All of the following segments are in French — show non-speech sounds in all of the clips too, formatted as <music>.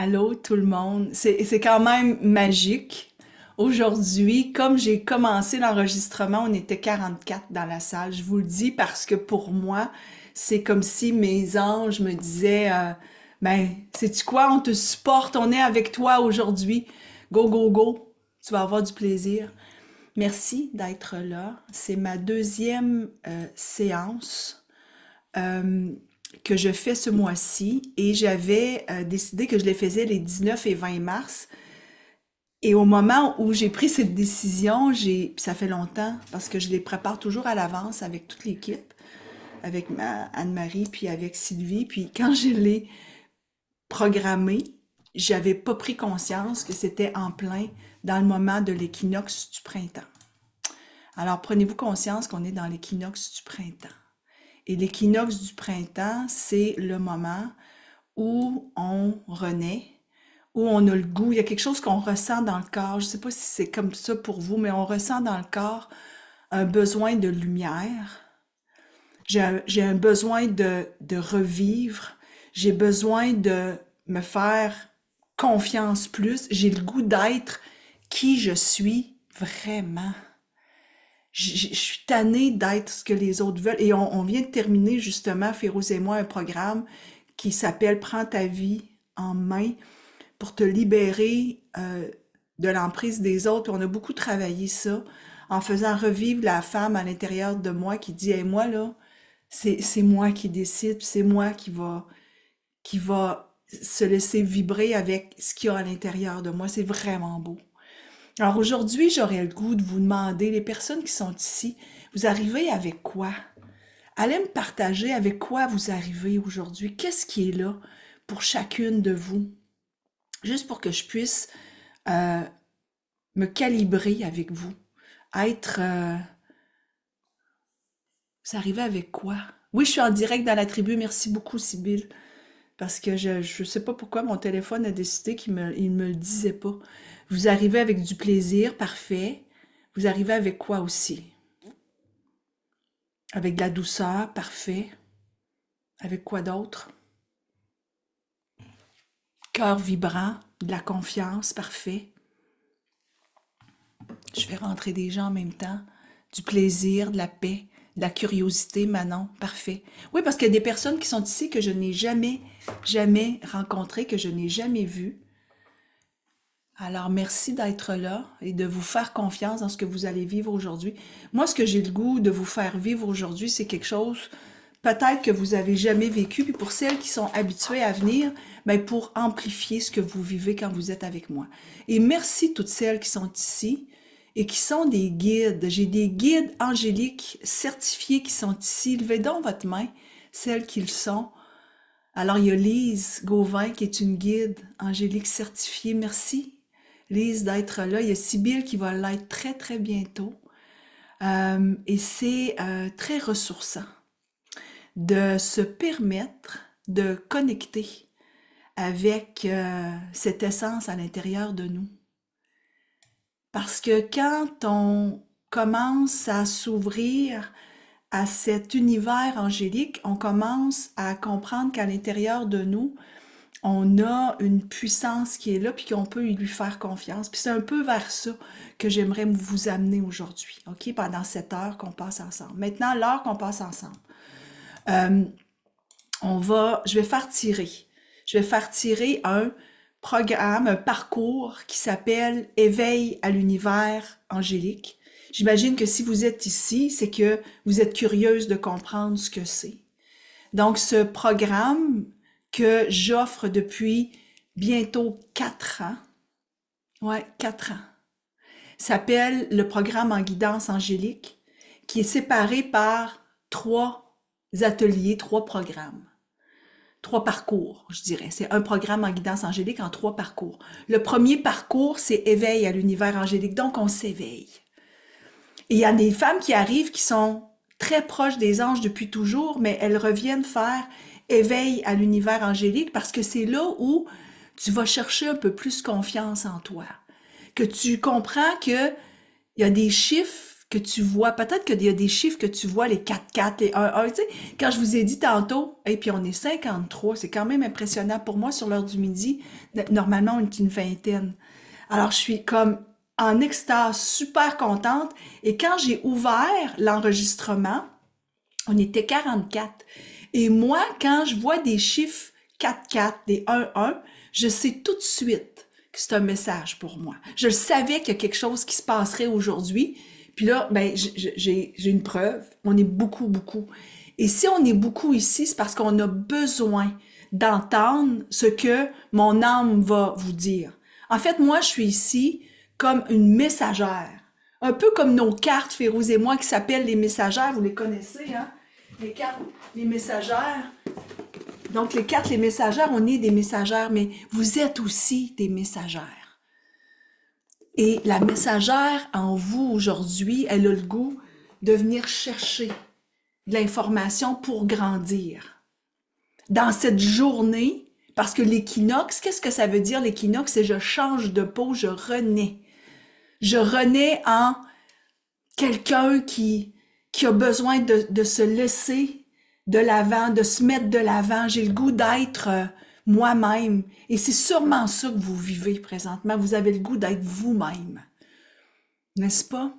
Allô tout le monde, c'est quand même magique. Aujourd'hui, comme j'ai commencé l'enregistrement, on était 44 dans la salle. Je vous le dis parce que pour moi, c'est comme si mes anges me disaient euh, ben, sais-tu quoi, on te supporte, on est avec toi aujourd'hui. Go go go, tu vas avoir du plaisir. Merci d'être là. C'est ma deuxième euh, séance. Euh, que je fais ce mois-ci et j'avais euh, décidé que je les faisais les 19 et 20 mars. Et au moment où j'ai pris cette décision, j'ai ça fait longtemps parce que je les prépare toujours à l'avance avec toute l'équipe, avec Anne-Marie puis avec Sylvie, puis quand je l'ai programmé, j'avais pas pris conscience que c'était en plein dans le moment de l'équinoxe du printemps. Alors prenez-vous conscience qu'on est dans l'équinoxe du printemps. Et l'équinoxe du printemps, c'est le moment où on renaît, où on a le goût. Il y a quelque chose qu'on ressent dans le corps. Je ne sais pas si c'est comme ça pour vous, mais on ressent dans le corps un besoin de lumière. J'ai un, besoin de revivre. J'ai besoin de me faire confiance plus. J'ai le goût d'être qui je suis vraiment je suis tannée d'être ce que les autres veulent. Et on, vient de terminer justement, Féroz et moi, un programme qui s'appelle Prends ta vie en main pour te libérer euh, de l'emprise des autres. on a beaucoup travaillé ça en faisant revivre la femme à l'intérieur de moi qui dit, et moi là, c'est moi qui décide, c'est moi qui va, qui va se laisser vibrer avec ce qu'il y a à l'intérieur de moi. C'est vraiment beau. Alors aujourd'hui, j'aurais le goût de vous demander, les personnes qui sont ici, vous arrivez avec quoi? Allez me partager avec quoi vous arrivez aujourd'hui. Qu'est-ce qui est là pour chacune de vous? Juste pour que je puisse euh, me calibrer avec vous. Être... Euh, vous arrivez avec quoi? Oui, je suis en direct dans la tribu. Merci beaucoup, Sybille. Parce que je ne sais pas pourquoi mon téléphone a décidé qu'il ne me le disait pas. Vous arrivez avec du plaisir, parfait. Vous arrivez avec quoi aussi? Avec de la douceur, parfait. Avec quoi d'autre? Cœur vibrant, de la confiance, parfait. Je vais rentrer des gens en même temps. Du plaisir, de la paix, de la curiosité, Manon, parfait. Oui, parce qu'il y a des personnes qui sont ici que je n'ai jamais, jamais rencontrées, que je n'ai jamais vues. Alors, merci d'être là et de vous faire confiance dans ce que vous allez vivre aujourd'hui. Moi, ce que j'ai le goût de vous faire vivre aujourd'hui, c'est quelque chose peut-être que vous n'avez jamais vécu. Puis pour celles qui sont habituées à venir, mais ben, pour amplifier ce que vous vivez quand vous êtes avec moi. Et merci toutes celles qui sont ici et qui sont des guides. J'ai des guides angéliques certifiés qui sont ici. Levez donc votre main, celles qui le sont. Alors, il y a Lise Gauvin qui est une guide angélique certifiée. Merci Lise d'être là. Il y a Sybille qui va l'être très, très bientôt. Euh, et c'est euh, très ressourçant de se permettre de connecter avec euh, cette essence à l'intérieur de nous. Parce que quand on commence à s'ouvrir à cet univers angélique, on commence à comprendre qu'à l'intérieur de nous, on a une puissance qui est là, puis qu'on peut lui faire confiance. Puis c'est un peu vers ça que j'aimerais vous amener aujourd'hui, OK, pendant cette heure qu'on passe ensemble. Maintenant, l'heure qu'on passe ensemble, euh, on va, je vais faire tirer, je vais faire tirer un programme, un parcours qui s'appelle Éveil à l'univers angélique. J'imagine que si vous êtes ici, c'est que vous êtes curieuse de comprendre ce que c'est. Donc, ce programme, que j'offre depuis bientôt quatre ans. Ouais, quatre ans. S'appelle le programme en guidance angélique, qui est séparé par trois ateliers, trois programmes, trois parcours, je dirais. C'est un programme en guidance angélique en trois parcours. Le premier parcours, c'est éveil à l'univers angélique, donc on s'éveille. il y a des femmes qui arrivent qui sont très proches des anges depuis toujours, mais elles reviennent faire éveille à l'univers angélique parce que c'est là où tu vas chercher un peu plus confiance en toi, que tu comprends que il y a des chiffres que tu vois, peut-être qu'il y a des chiffres que tu vois, les 4, 4, les 1, 1, tu sais, quand je vous ai dit tantôt, et puis on est 53, c'est quand même impressionnant pour moi sur l'heure du midi, normalement on est une vingtaine. Alors je suis comme en extase, super contente, et quand j'ai ouvert l'enregistrement, on était 44. Et moi, quand je vois des chiffres 4-4, des 1-1, je sais tout de suite que c'est un message pour moi. Je savais qu'il y a quelque chose qui se passerait aujourd'hui. Puis là, ben, j'ai une preuve. On est beaucoup, beaucoup. Et si on est beaucoup ici, c'est parce qu'on a besoin d'entendre ce que mon âme va vous dire. En fait, moi, je suis ici comme une messagère. Un peu comme nos cartes, Férouz et moi, qui s'appellent les messagères, vous les connaissez, hein? les cartes, les messagères. Donc, les cartes, les messagères, on est des messagères, mais vous êtes aussi des messagères. Et la messagère en vous aujourd'hui, elle a le goût de venir chercher de l'information pour grandir. Dans cette journée, parce que l'équinoxe, qu'est-ce que ça veut dire l'équinoxe? C'est je change de peau, je renais. Je renais en quelqu'un qui, qui a besoin de, se laisser de l'avant, de se mettre de l'avant. J'ai le goût d'être euh, moi-même. Et c'est sûrement ça que vous vivez présentement. Vous avez le goût d'être vous-même. N'est-ce pas?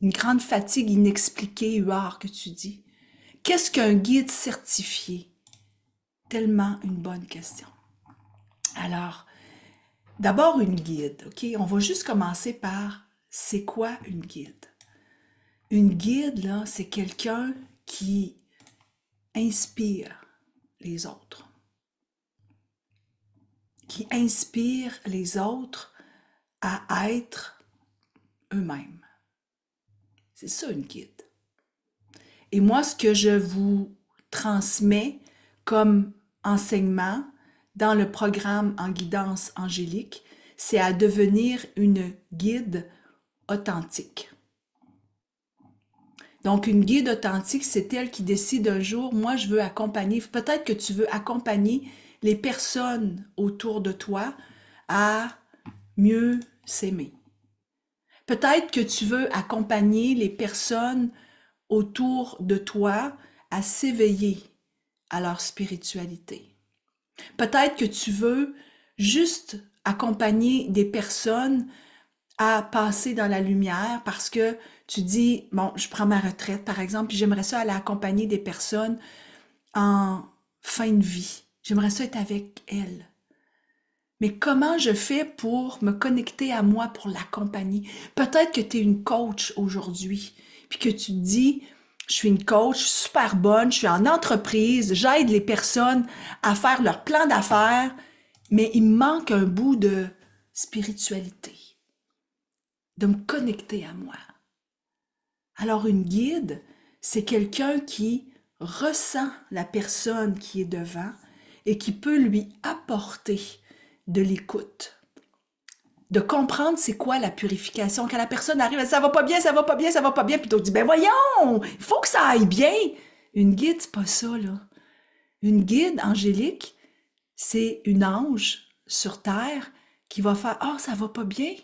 Une grande fatigue inexpliquée, Huard, que tu dis. Qu'est-ce qu'un guide certifié? Tellement une bonne question. Alors, d'abord une guide, OK? On va juste commencer par c'est quoi une guide? Une guide, là, c'est quelqu'un qui inspire les autres, qui inspire les autres à être eux-mêmes. C'est ça une guide. Et moi, ce que je vous transmets comme enseignement dans le programme en guidance angélique, c'est à devenir une guide authentique. Donc, une guide authentique, c'est elle qui décide un jour, moi, je veux accompagner, peut-être que tu veux accompagner les personnes autour de toi à mieux s'aimer. Peut-être que tu veux accompagner les personnes autour de toi à s'éveiller à leur spiritualité. Peut-être que tu veux juste accompagner des personnes à passer dans la lumière parce que tu dis, bon, je prends ma retraite, par exemple, puis j'aimerais ça aller accompagner des personnes en fin de vie. J'aimerais ça être avec elles. Mais comment je fais pour me connecter à moi, pour l'accompagner? Peut-être que tu es une coach aujourd'hui, puis que tu te dis, je suis une coach, super bonne, je suis en entreprise, j'aide les personnes à faire leur plan d'affaires, mais il me manque un bout de spiritualité, de me connecter à moi. Alors une guide, c'est quelqu'un qui ressent la personne qui est devant et qui peut lui apporter de l'écoute. De comprendre c'est quoi la purification. Quand la personne arrive, elle dit, ça va pas bien, ça va pas bien, ça va pas bien, puis tu dit ben voyons, il faut que ça aille bien. Une guide, c'est pas ça, là. Une guide angélique, c'est une ange sur terre qui va faire Ah, oh, ça va pas bien.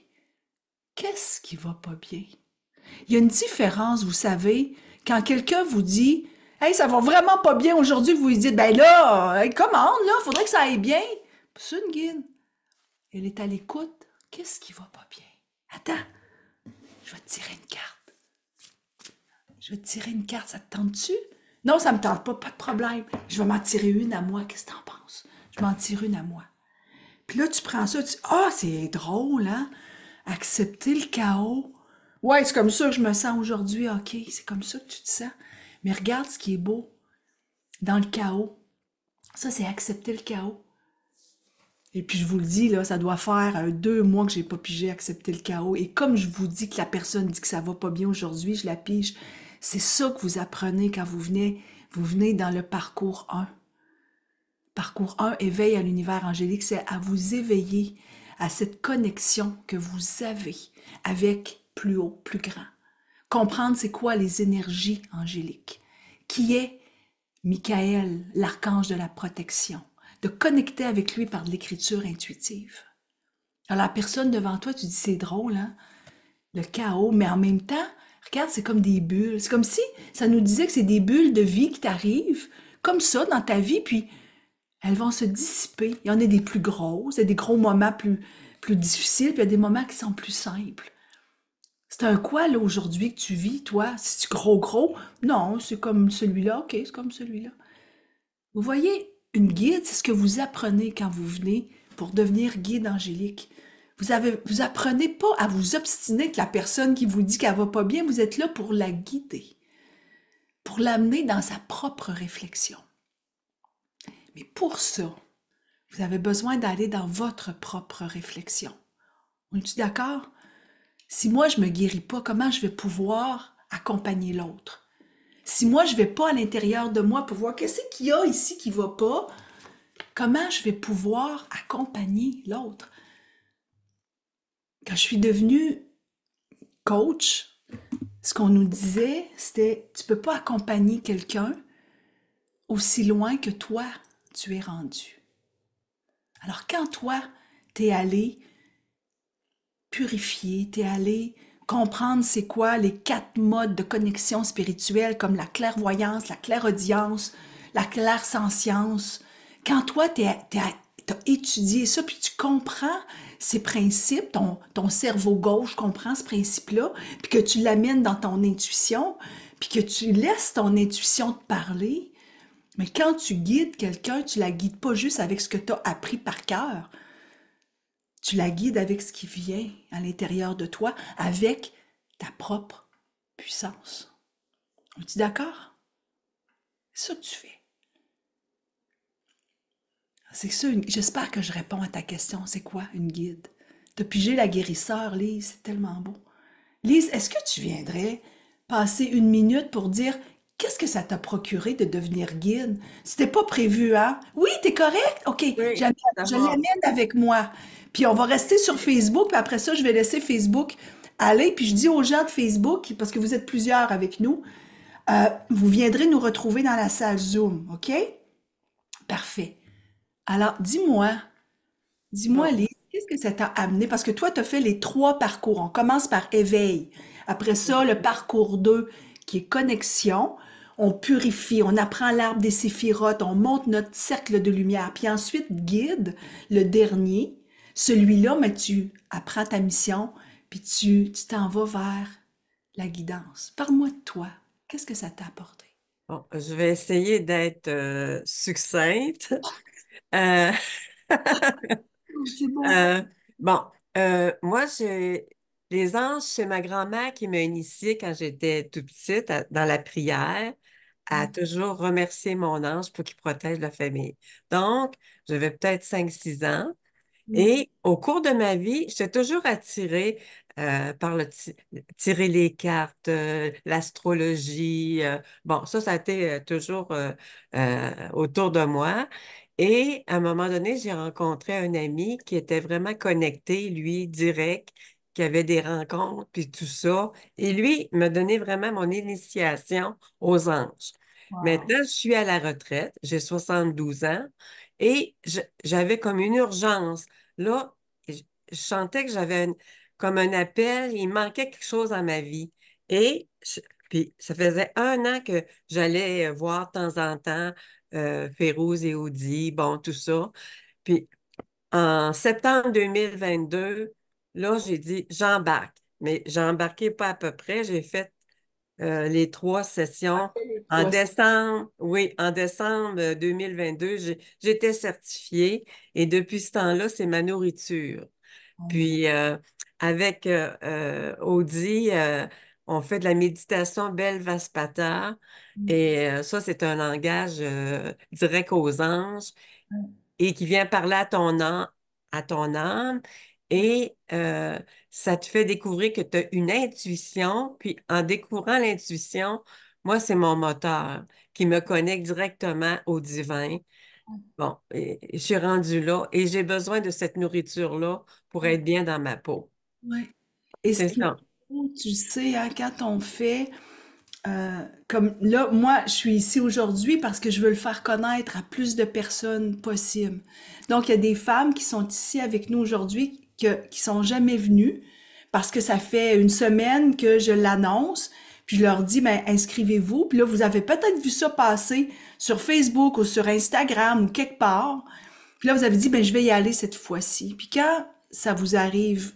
Qu'est-ce qui va pas bien? Il y a une différence, vous savez, quand quelqu'un vous dit Hey, ça va vraiment pas bien aujourd'hui, vous lui dites Ben là, commande, là, faudrait que ça aille bien. C'est une Elle est à l'écoute. Qu'est-ce qui va pas bien? Attends, je vais te tirer une carte. Je vais te tirer une carte, ça te tente-tu? Non, ça me tente pas, pas de problème. Je vais m'en tirer une à moi. Qu'est-ce que t'en penses? Je m'en tire une à moi. Puis là, tu prends ça, tu dis Ah, c'est drôle, hein? Accepter le chaos, Ouais, c'est comme ça que je me sens aujourd'hui, ok, c'est comme ça que tu te sens. Mais regarde ce qui est beau dans le chaos. Ça, c'est accepter le chaos. Et puis je vous le dis, là, ça doit faire deux mois que j'ai pas pigé accepter le chaos. Et comme je vous dis que la personne dit que ça va pas bien aujourd'hui, je la pige. C'est ça que vous apprenez quand vous venez, vous venez dans le parcours 1. Parcours 1, éveil à l'univers angélique, c'est à vous éveiller à cette connexion que vous avez avec plus haut, plus grand. Comprendre c'est quoi les énergies angéliques. Qui est Michael, l'archange de la protection. De connecter avec lui par de l'écriture intuitive. Alors la personne devant toi, tu dis c'est drôle, hein, le chaos, mais en même temps, regarde, c'est comme des bulles. C'est comme si ça nous disait que c'est des bulles de vie qui t'arrivent comme ça dans ta vie, puis elles vont se dissiper. Il y en a des plus grosses, il y a des gros moments plus, plus difficiles, puis il y a des moments qui sont plus simples. C'est un quoi, là, aujourd'hui, que tu vis, toi? C'est gros, gros? Non, c'est comme celui-là. OK, c'est comme celui-là. Vous voyez, une guide, c'est ce que vous apprenez quand vous venez pour devenir guide angélique. Vous, avez, vous apprenez pas à vous obstiner que la personne qui vous dit qu'elle va pas bien. Vous êtes là pour la guider, pour l'amener dans sa propre réflexion. Mais pour ça, vous avez besoin d'aller dans votre propre réflexion. On est d'accord? Si moi, je ne me guéris pas, comment je vais pouvoir accompagner l'autre? Si moi, je ne vais pas à l'intérieur de moi pour voir qu'est-ce qu'il y a ici qui ne va pas, comment je vais pouvoir accompagner l'autre? Quand je suis devenue coach, ce qu'on nous disait, c'était tu ne peux pas accompagner quelqu'un aussi loin que toi, tu es rendu. Alors quand toi, tu es allé purifier, tu es allé comprendre c'est quoi les quatre modes de connexion spirituelle comme la clairvoyance, la clairaudience, la clairsensience. Quand toi, tu as étudié ça, puis tu comprends ces principes, ton, cerveau gauche comprend ce principe-là, puis que tu l'amènes dans ton intuition, puis que tu laisses ton intuition te parler, mais quand tu guides quelqu'un, tu la guides pas juste avec ce que tu as appris par cœur. Tu la guides avec ce qui vient à l'intérieur de toi, avec ta propre puissance. On es d'accord? C'est ça que tu fais. C'est ça, j'espère que je réponds à ta question. C'est quoi une guide? Depuis j'ai la guérisseur, Lise, c'est tellement beau. Lise, est-ce que tu viendrais passer une minute pour dire Qu'est-ce que ça t'a procuré de devenir guide? C'était pas prévu, hein? Oui, t'es correct? OK, je l'amène avec moi. Puis on va rester sur Facebook, puis après ça, je vais laisser Facebook aller. Puis je dis aux gens de Facebook, parce que vous êtes plusieurs avec nous, euh, vous viendrez nous retrouver dans la salle Zoom, OK? Parfait. Alors, dis-moi, dis-moi, Lise, qu'est-ce que ça t'a amené? Parce que toi, tu as fait les trois parcours. On commence par éveil. Après ça, le parcours 2, qui est connexion on purifie, on apprend l'arbre des séphirotes, on monte notre cercle de lumière. Puis ensuite, guide, le dernier, celui-là, mais tu apprends ta mission, puis tu t'en vas vers la guidance. Parle-moi de toi. Qu'est-ce que ça t'a apporté? je vais essayer d'être euh, succincte. <laughs> Euh, oh, bon. Euh, moi, j'ai les anges, c'est ma grand-mère qui m'a initiée quand j'étais tout petite dans la prière à mm. toujours remercier mon ange pour qu'il protège la famille. Donc, j'avais peut-être 5-6 ans. Mm. Et au cours de ma vie, j'étais toujours attirée euh, par le tirer les cartes, euh, l'astrologie. Euh, bon, ça, ça a été toujours autour de moi. Et à un moment donné, j'ai rencontré un ami qui était vraiment connecté, lui, direct, y avait des rencontres, puis tout ça. Et lui, me donnait vraiment mon initiation aux anges. Maintenant, je suis à la retraite, j'ai 72 ans, et j'avais comme une urgence. Là, je sentais que j'avais comme un appel, il manquait quelque chose à ma vie. Et puis, ça faisait un an que j'allais euh, voir de temps en temps euh, et Audi, bon, tout ça. Puis, en septembre 2022, Là, j'ai dit, j'embarque. Mais embarqué pas à peu près. J'ai fait euh, les trois sessions ah, en décembre, oui, en décembre 2022, euh, j'étais certifiée et depuis ce temps-là, c'est ma nourriture. Ah. Puis euh, avec Audi, on fait de la méditation Belvaspata mm. et ça, c'est un langage direct aux anges et qui vient parler à ton, à ton âme et euh, ça te fait découvrir que tu as une intuition, puis en découvrant l'intuition, moi, c'est mon moteur qui me connecte directement au divin. Mmh. Bon, je suis rendue là et j'ai besoin de cette nourriture-là pour mmh. être bien dans ma peau. Oui. Et c'est ça. Tu sais, hein, quand on fait, euh, comme là, moi, je suis ici aujourd'hui parce que je veux le faire connaître à plus de personnes possible. Donc, il y a des femmes qui sont ici avec nous aujourd'hui que, qui sont jamais venus parce que ça fait une semaine que je l'annonce. Puis je leur dis, ben, inscrivez-vous. Puis là, vous avez peut-être vu ça passer sur Facebook ou sur Instagram ou quelque part. Puis là, vous avez dit, ben, je vais y aller cette fois-ci. Puis quand ça vous arrive,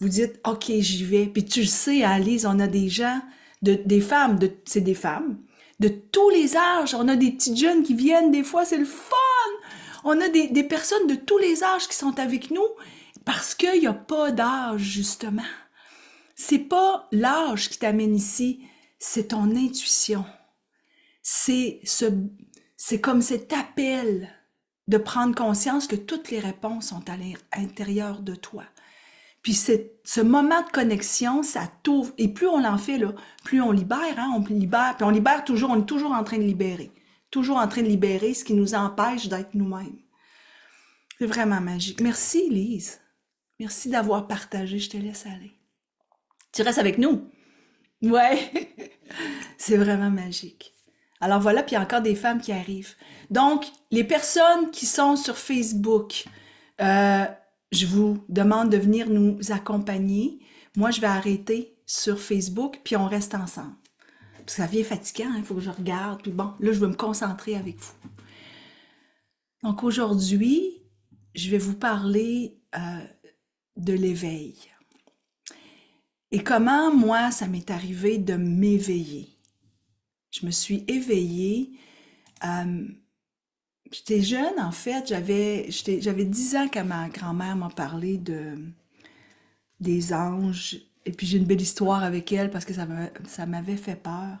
vous dites, OK, j'y vais. Puis tu le sais, Alice, on a des gens, de, des femmes, de, c'est des femmes, de tous les âges. On a des petites jeunes qui viennent des fois, c'est le fun. On a des, des personnes de tous les âges qui sont avec nous parce qu'il n'y a pas d'âge, justement. C'est pas l'âge qui t'amène ici, c'est ton intuition. C'est ce, c'est comme cet appel de prendre conscience que toutes les réponses sont à l'intérieur de toi. Puis ce moment de connexion, ça t'ouvre. Et plus on l'en fait, là, plus on libère, hein, on libère, puis on libère toujours, on est toujours en train de libérer. Toujours en train de libérer ce qui nous empêche d'être nous-mêmes. C'est vraiment magique. Merci, Lise. Merci d'avoir partagé. Je te laisse aller. Tu restes avec nous? Ouais. <laughs> c'est vraiment magique. Alors voilà, puis il y a encore des femmes qui arrivent. Donc, les personnes qui sont sur Facebook, euh, je vous demande de venir nous accompagner. Moi, je vais arrêter sur Facebook, puis on reste ensemble. Parce que ça vient fatigant, il hein. faut que je regarde. Puis bon, là, je veux me concentrer avec vous. Donc aujourd'hui, je vais vous parler euh, de l'éveil. Et comment, moi, ça m'est arrivé de m'éveiller. Je me suis éveillée. Euh, j'étais jeune, en fait. J'avais, j'avais 10 ans quand ma grand-mère m'a parlé de, des anges. Et puis j'ai une belle histoire avec elle parce que ça, ça m'avait fait peur.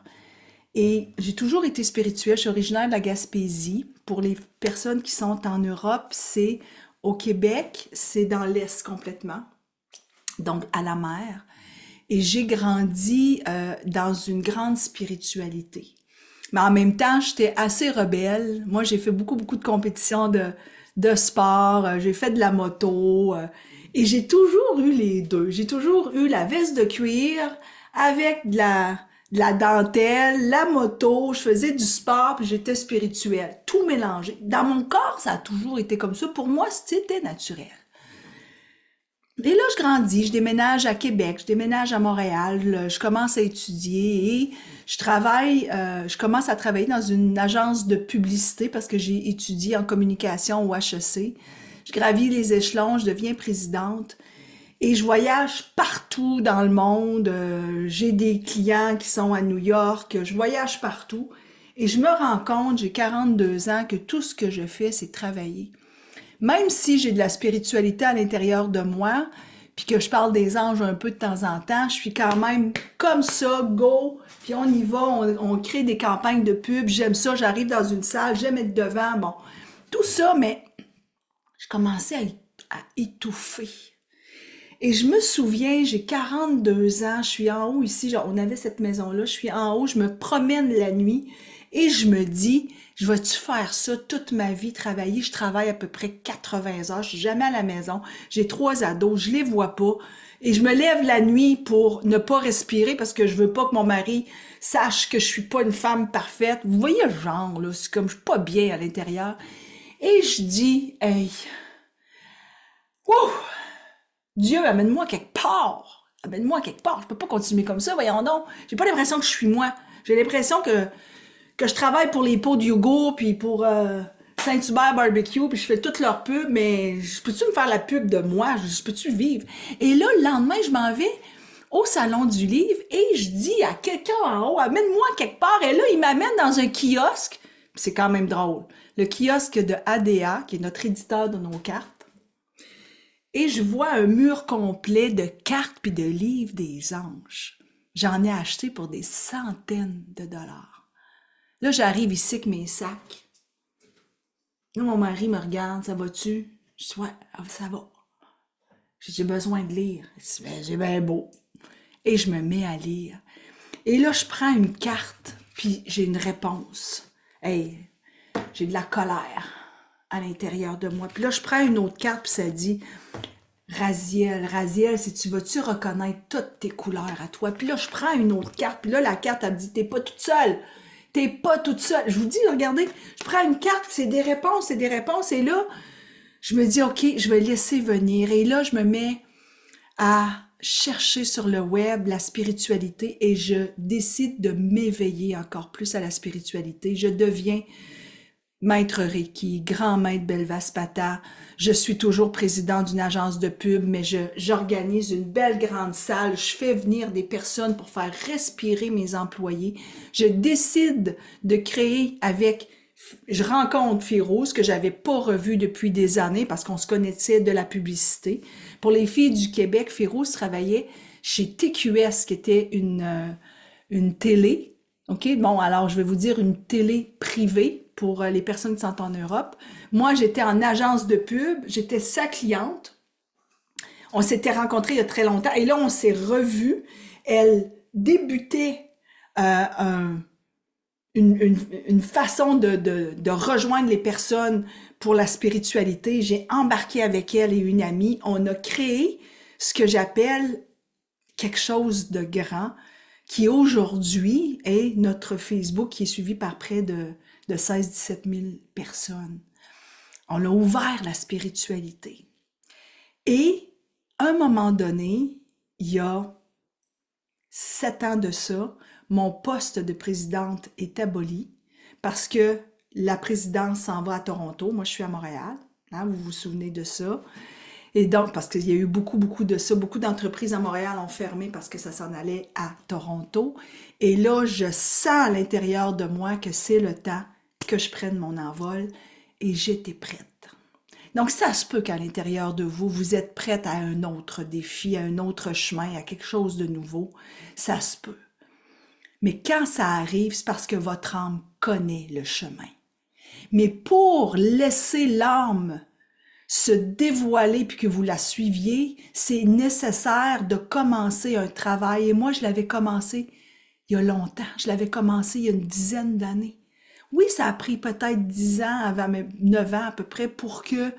Et j'ai toujours été spirituelle. Je suis originaire de la Gaspésie. Pour les personnes qui sont en Europe, c'est au Québec, c'est dans l'Est complètement, donc à la mer. Et j'ai grandi euh, dans une grande spiritualité. Mais en même temps, j'étais assez rebelle. Moi, j'ai fait beaucoup, beaucoup de compétitions de, de sport, euh, j'ai fait de la moto. Euh, et j'ai toujours eu les deux. J'ai toujours eu la veste de cuir avec de la, la dentelle, la moto, je faisais du sport, puis j'étais spirituelle. Tout mélangé. Dans mon corps, ça a toujours été comme ça. Pour moi, c'était naturel. Et là, je grandis, je déménage à Québec, je déménage à Montréal, je commence à étudier et je travaille, euh, je commence à travailler dans une agence de publicité parce que j'ai étudié en communication au HEC. Je gravis les échelons, je deviens présidente. Et je voyage partout dans le monde. Euh, j'ai des clients qui sont à New York. Je voyage partout. Et je me rends compte, j'ai 42 ans, que tout ce que je fais, c'est travailler. Même si j'ai de la spiritualité à l'intérieur de moi, puis que je parle des anges un peu de temps en temps, je suis quand même comme ça, go, puis on y va, on, crée des campagnes de pub, j'aime ça, j'arrive dans une salle, j'aime être devant, bon, tout ça, mais je commençais à étouffer. Et je me souviens, j'ai 42 ans, je suis en haut ici, on avait cette maison-là, je suis en haut, je me promène la nuit et je me dis, je vais-tu faire ça toute ma vie, travailler? Je travaille à peu près 80 heures, je suis jamais à la maison, j'ai trois ados, je les vois pas. Et je me lève la nuit pour ne pas respirer parce que je veux pas que mon mari sache que je suis pas une femme parfaite. Vous voyez le genre, là, c'est comme je suis pas bien à l'intérieur. Et je dis, hey, wouh! Dieu, amène-moi quelque part. Amène-moi quelque part. Je peux pas continuer comme ça, voyons donc. J'ai pas l'impression que je suis moi. J'ai l'impression que, que je travaille pour les pots de yogourt, puis pour euh, Saint-Hubert Barbecue, puis je fais toute leur pub, mais je peux-tu me faire la pub de moi? Je peux-tu vivre? Et là, le lendemain, je m'en vais au salon du livre et je dis à quelqu'un en haut, amène-moi quelque part. Et là, il m'amène dans un kiosque. C'est quand même drôle. Le kiosque de ADA, qui est notre éditeur de nos cartes et je vois un mur complet de cartes puis de livres des anges. J'en ai acheté pour des centaines de dollars. Là, j'arrive ici avec mes sacs. Là, mon mari me regarde, ça va-tu? Je dis, ouais, ah, ça va. J'ai besoin de lire. J'ai ben, bien beau. Et je me mets à lire. Et là, je prends une carte, puis j'ai une réponse. Hey, j'ai de la colère à l'intérieur de moi. Puis là, je prends une autre carte, puis ça dit Raziel, Raziel, si tu vas-tu reconnaître toutes tes couleurs à toi? Puis là, je prends une autre carte, puis là, la carte, elle me dit T'es pas toute seule. T'es pas toute seule. Je vous dis, regardez, je prends une carte, c'est des réponses, c'est des réponses, et là, je me dis OK, je vais laisser venir. Et là, je me mets à chercher sur le web la spiritualité et je décide de m'éveiller encore plus à la spiritualité. Je deviens Maître Reiki, grand maître Belvaspata, je suis toujours président d'une agence de pub, mais j'organise une belle grande salle, je fais venir des personnes pour faire respirer mes employés. Je décide de créer avec je rencontre Firouz, que j'avais pas revu depuis des années parce qu'on se connaissait de la publicité. Pour les filles du Québec, Firouz travaillait chez TQS, qui était une, euh, une télé. OK? Bon, alors je vais vous dire une télé privée, pour euh, les personnes qui sont en Europe. Moi, j'étais en agence de pub, j'étais sa cliente. On s'était rencontrés il y a très longtemps et là, on s'est revus. Elle débutait euh, une, façon de, rejoindre les personnes pour la spiritualité. J'ai embarqué avec elle et une amie. On a créé ce que j'appelle quelque chose de grand qui aujourd'hui est notre Facebook qui est suivi par près de de 16-17 000 personnes. On a ouvert la spiritualité. Et à un moment donné, il y a sept ans de ça, mon poste de présidente est aboli parce que la présidence s'en va à Toronto. Moi, je suis à Montréal. Hein, vous vous souvenez de ça. Et donc, parce qu'il y a eu beaucoup, beaucoup de ça, beaucoup d'entreprises à Montréal ont fermé parce que ça s'en allait à Toronto. Et là, je sens à l'intérieur de moi que c'est le temps que je prenne mon envol et j'étais prête. Donc ça se peut qu'à l'intérieur de vous, vous êtes prête à un autre défi, à un autre chemin, à quelque chose de nouveau. Ça se peut. Mais quand ça arrive, c'est parce que votre âme connaît le chemin. Mais pour laisser l'âme se dévoiler puis que vous la suiviez, c'est nécessaire de commencer un travail. Et moi, je l'avais commencé il y a longtemps. Je l'avais commencé il y a une dizaine d'années. Oui, ça a pris peut-être 10 ans avant mes 9 ans à peu près pour que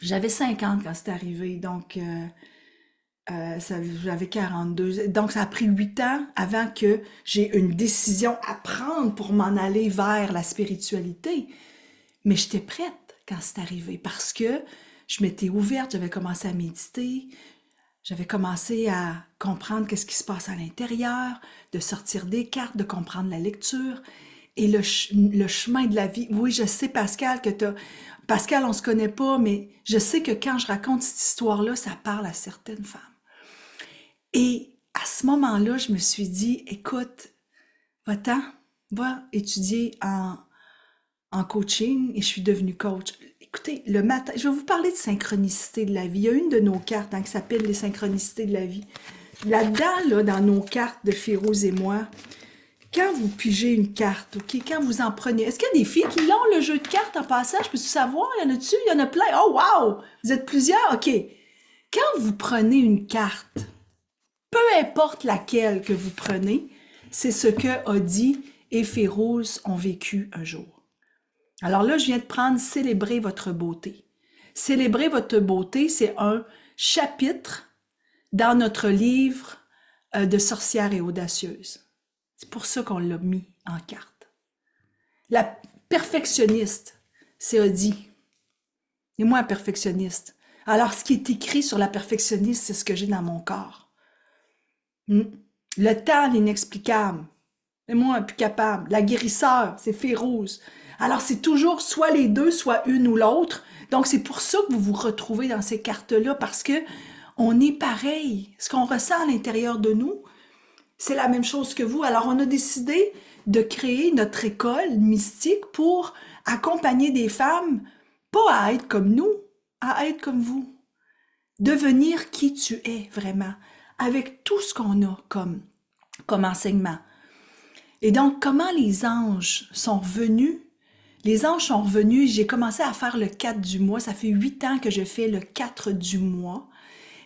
j'avais 50 quand c'est arrivé. Donc, euh, euh j'avais 42. Donc, ça a pris 8 ans avant que j'ai une décision à prendre pour m'en aller vers la spiritualité. Mais j'étais prête quand c'est arrivé parce que je m'étais ouverte, j'avais commencé à méditer, j'avais commencé à comprendre qu'est-ce qui se passe à l'intérieur, de sortir des cartes, de comprendre la lecture et le, chemin de la vie. Oui, je sais, Pascal, que tu Pascal, on se connaît pas, mais je sais que quand je raconte cette histoire-là, ça parle à certaines femmes. Et à ce moment-là, je me suis dit, écoute, va-t'en, va étudier en, en coaching et je suis devenue coach. Écoutez, le matin, je vais vous parler de synchronicité de la vie. Il y a une de nos cartes hein, qui s'appelle les synchronicités de la vie. Là-dedans, là, dans nos cartes de Firouz et moi, quand vous pigez une carte, OK, quand vous en prenez, est-ce qu'il y a des filles qui l'ont, le jeu de cartes en passage? Peux-tu savoir? Il y en a-tu? Il y en a plein. Oh, wow! Vous êtes plusieurs? OK. Quand vous prenez une carte, peu importe laquelle que vous prenez, c'est ce que Audi et Férouz ont vécu un jour. Alors là, je viens de prendre Célébrer votre beauté. Célébrer votre beauté, c'est un chapitre dans notre livre euh, de sorcières et audacieuses. C'est pour ça qu'on l'a mis en carte. La perfectionniste, c'est Odie. Et moi, un perfectionniste. Alors, ce qui est écrit sur la perfectionniste, c'est ce que j'ai dans mon corps. Hmm? Le temps, inexplicable. Et moi, plus capable. La guérisseur, c'est féroce. Alors, c'est toujours soit les deux, soit une ou l'autre. Donc, c'est pour ça que vous vous retrouvez dans ces cartes-là, parce que on est pareil. Ce qu'on ressent à l'intérieur de nous, c'est la même chose que vous. Alors, on a décidé de créer notre école mystique pour accompagner des femmes, pas à être comme nous, à être comme vous. Devenir qui tu es vraiment, avec tout ce qu'on a comme, comme enseignement. Et donc, comment les anges sont venus Les anges sont venus. j'ai commencé à faire le 4 du mois, ça fait 8 ans que je fais le 4 du mois.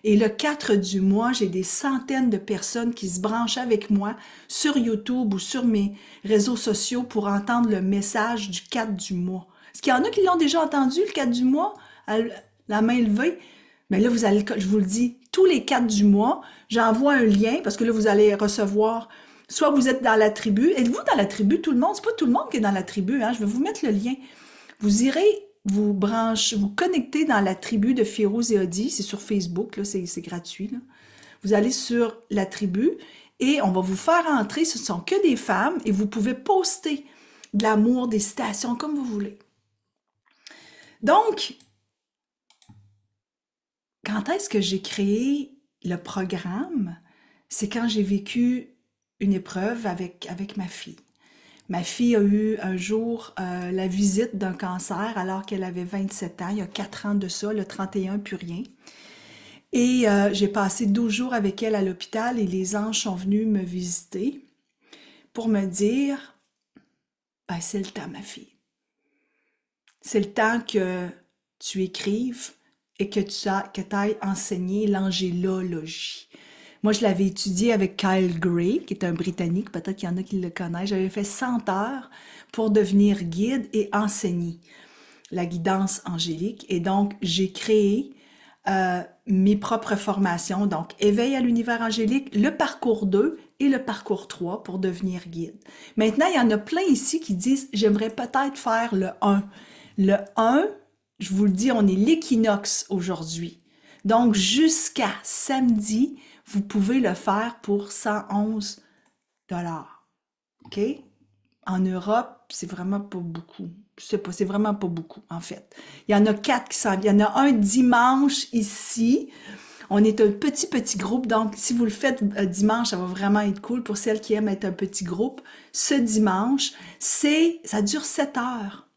Et le 4 du mois, j'ai des centaines de personnes qui se branchent avec moi sur YouTube ou sur mes réseaux sociaux pour entendre le message du 4 du mois. Est-ce qu'il y en a qui l'ont déjà entendu, le 4 du mois, la main levée? Mais là, vous allez, je vous le dis, tous les 4 du mois, j'envoie un lien parce que là, vous allez recevoir soit vous êtes dans la tribu. Êtes-vous dans la tribu, tout le monde? C'est pas tout le monde qui est dans la tribu, hein? Je vais vous mettre le lien. Vous irez vous branchez, vous connectez dans la tribu de Firouz et Odi, c'est sur Facebook, c'est gratuit. Vous allez sur la tribu et on va vous faire entrer, ce ne sont que des femmes, et vous pouvez poster de l'amour, des citations, comme vous voulez. Donc, quand est-ce que j'ai créé le programme? C'est quand j'ai vécu une épreuve avec, avec ma fille. Ma fille a eu un jour euh, la visite d'un cancer alors qu'elle avait 27 ans, il y a 4 ans de ça, le 31, plus rien. Et euh, j'ai passé 12 jours avec elle à l'hôpital et les anges sont venus me visiter pour me dire ben, c'est le temps, ma fille. C'est le temps que tu écrives et que tu as, que ailles enseigner l'angélologie. Moi, je l'avais étudié avec Kyle Gray, qui est un Britannique, peut-être qu'il y en a qui le connaissent. J'avais fait 100 heures pour devenir guide et enseigner la guidance angélique. Et donc, j'ai créé euh, mes propres formations, donc éveil à l'univers angélique, le parcours 2 et le parcours 3 pour devenir guide. Maintenant, il y en a plein ici qui disent, j'aimerais peut-être faire le 1. Le 1, je vous le dis, on est l'équinoxe aujourd'hui. Donc, jusqu'à samedi, vous pouvez le faire pour 111 dollars. OK? En Europe, c'est vraiment pas beaucoup. Je sais pas, c'est vraiment pas beaucoup, en fait. Il y en a quatre qui s'en viennent. Il y en a un dimanche ici. On est un petit, petit groupe. Donc, si vous le faites euh, dimanche, ça va vraiment être cool pour celles qui aiment être un petit groupe. Ce dimanche, c'est, ça dure 7 heures.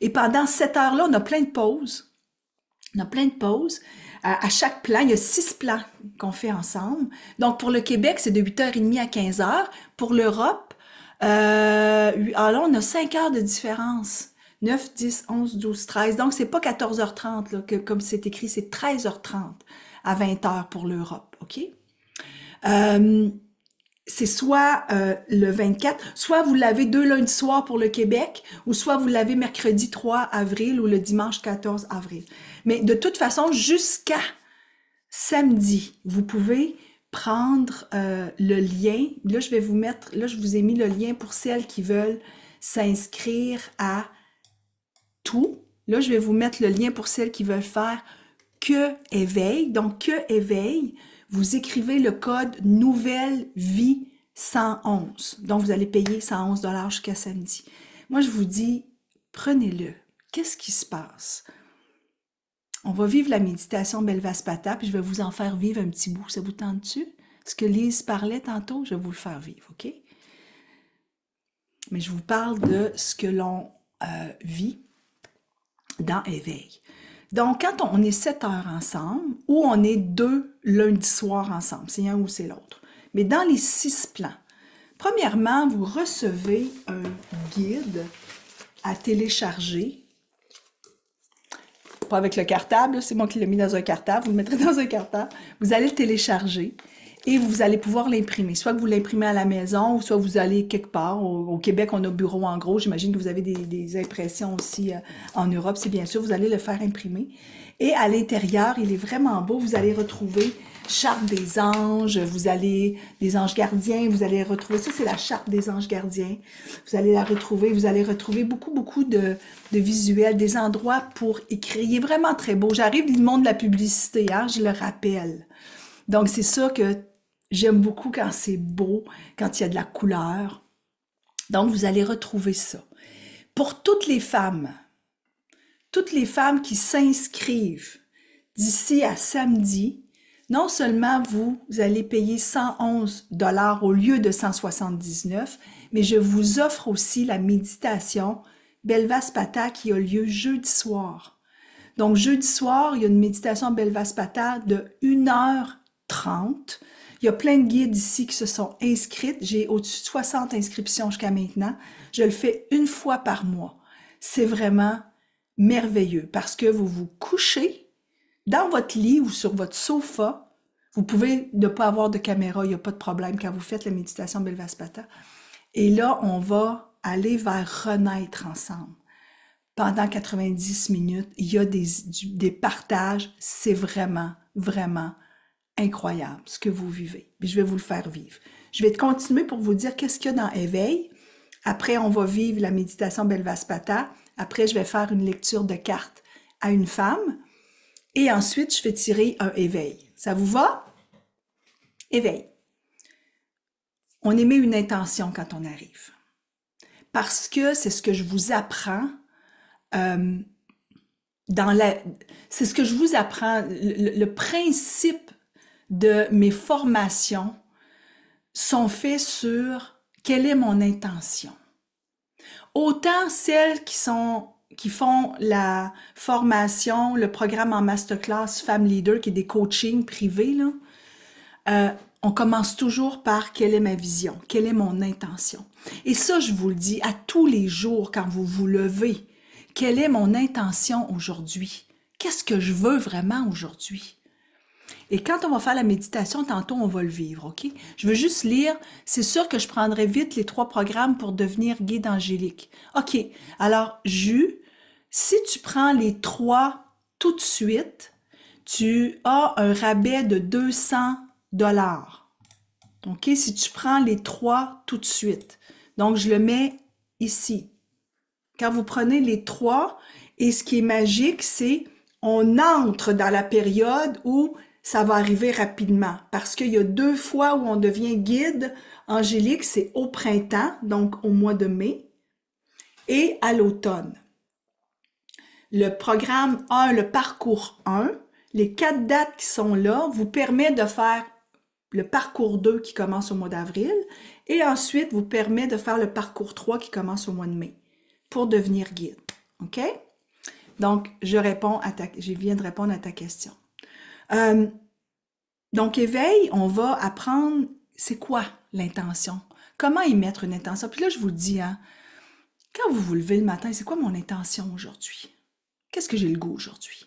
Et pendant cette heure là on a plein de pauses. On a plein de pauses à, chaque plan, il y a six plans qu'on fait ensemble. Donc, pour le Québec, c'est de 8h30 à 15h. Pour l'Europe, euh, alors on a 5 heures de différence. 9, 10, 11, 12, 13. Donc, c'est pas 14h30, comme c'est écrit, c'est 13h30 à 20h pour l'Europe, OK? Euh, c'est soit euh, le 24, soit vous l'avez deux lundis soir pour le Québec, ou soit vous l'avez mercredi 3 avril ou le dimanche 14 avril. Mais de toute façon, jusqu'à samedi, vous pouvez prendre euh, le lien. Là, je vais vous mettre, là, je vous ai mis le lien pour celles qui veulent s'inscrire à tout. Là, je vais vous mettre le lien pour celles qui veulent faire que éveil. Donc, que éveil, vous écrivez le code nouvelle vie 111. Donc, vous allez payer 111 jusqu'à samedi. Moi, je vous dis, prenez-le. Qu'est-ce qui se passe? On va vivre la méditation Belvaspata, puis je vais vous en faire vivre un petit bout. Ça vous tente-tu? Ce que Lise parlait tantôt, je vais vous le faire vivre, OK? Mais je vous parle de ce que l'on euh, vit dans Éveil. Donc, quand on est sept heures ensemble, ou on est deux lundi soir ensemble, c'est un ou c'est l'autre, mais dans les six plans, premièrement, vous recevez un guide à télécharger avec le cartable, c'est moi qui l'ai mis dans un cartable, vous le mettrez dans un cartable, vous allez le télécharger et vous allez pouvoir l'imprimer. Soit que vous l'imprimez à la maison, ou soit vous allez quelque part. Au, Québec, on a bureau en gros. J'imagine que vous avez des, impressions aussi euh, en Europe. C'est bien sûr, vous allez le faire imprimer. Et à l'intérieur, il est vraiment beau. Vous allez retrouver charte des anges, vous allez, des anges gardiens, vous allez retrouver, ça c'est la charte des anges gardiens, vous allez la retrouver, vous allez retrouver beaucoup, beaucoup de, visuels, des endroits pour écrire, il est vraiment très beau, j'arrive du monde de la publicité, hein, je le rappelle, donc c'est ça que j'aime beaucoup quand c'est beau, quand il y a de la couleur, donc vous allez retrouver ça. Pour toutes les femmes, toutes les femmes qui s'inscrivent d'ici à samedi, non seulement vous, allez payer 111 dollars au lieu de 179, mais je vous offre aussi la méditation Belvaspata qui a lieu jeudi soir. Donc jeudi soir, il y a une méditation Belvaspata de 1h30. Il y a plein de guides ici qui se sont inscrits. J'ai au-dessus de 60 inscriptions jusqu'à maintenant. Je le fais une fois par mois. C'est vraiment merveilleux parce que vous vous couchez dans votre lit ou sur votre sofa, vous pouvez ne pas avoir de caméra, il n'y a pas de problème quand vous faites la méditation Belvaspata. Et là, on va aller vers renaître ensemble. Pendant 90 minutes, il y a des, partages. C'est vraiment, vraiment incroyable ce que vous vivez. je vais vous le faire vivre. Je vais continuer pour vous dire qu'est-ce qu'il y a dans Éveil. Après, on va vivre la méditation Belvaspata. Après, je vais faire une lecture de cartes à une femme et ensuite, je fais tirer un éveil. Ça vous va? Éveil. On émet une intention quand on arrive. Parce que c'est ce que je vous apprends euh, dans la... C'est ce que je vous apprends, le, le principe de mes formations sont faits sur quelle est mon intention. Autant celles qui sont qui font la formation, le programme en masterclass Femme Leader, qui est des coachings privés, là, euh, on commence toujours par quelle est ma vision, quelle est mon intention. Et ça, je vous le dis à tous les jours quand vous vous levez, quelle est mon intention aujourd'hui? Qu'est-ce que je veux vraiment aujourd'hui? Et quand on va faire la méditation, tantôt, on va le vivre, OK? Je veux juste lire. C'est sûr que je prendrai vite les trois programmes pour devenir guide angélique. OK. Alors, Jus, si tu prends les trois tout de suite, tu as un rabais de 200 dollars. OK? Si tu prends les trois tout de suite. Donc, je le mets ici. Quand vous prenez les trois, et ce qui est magique, c'est on entre dans la période où ça va arriver rapidement parce qu'il y a deux fois où on devient guide angélique, c'est au printemps, donc au mois de mai, et à l'automne. Le programme 1, le parcours 1, les quatre dates qui sont là vous permet de faire le parcours 2 qui commence au mois d'avril et ensuite vous permet de faire le parcours 3 qui commence au mois de mai pour devenir guide. OK? Donc, je réponds à ta, je viens de répondre à ta question. Euh, donc, éveil, on va apprendre c'est quoi l'intention, comment y mettre une intention. Puis là, je vous dis, hein, quand vous vous levez le matin, c'est quoi mon intention aujourd'hui? Qu'est-ce que j'ai le goût aujourd'hui?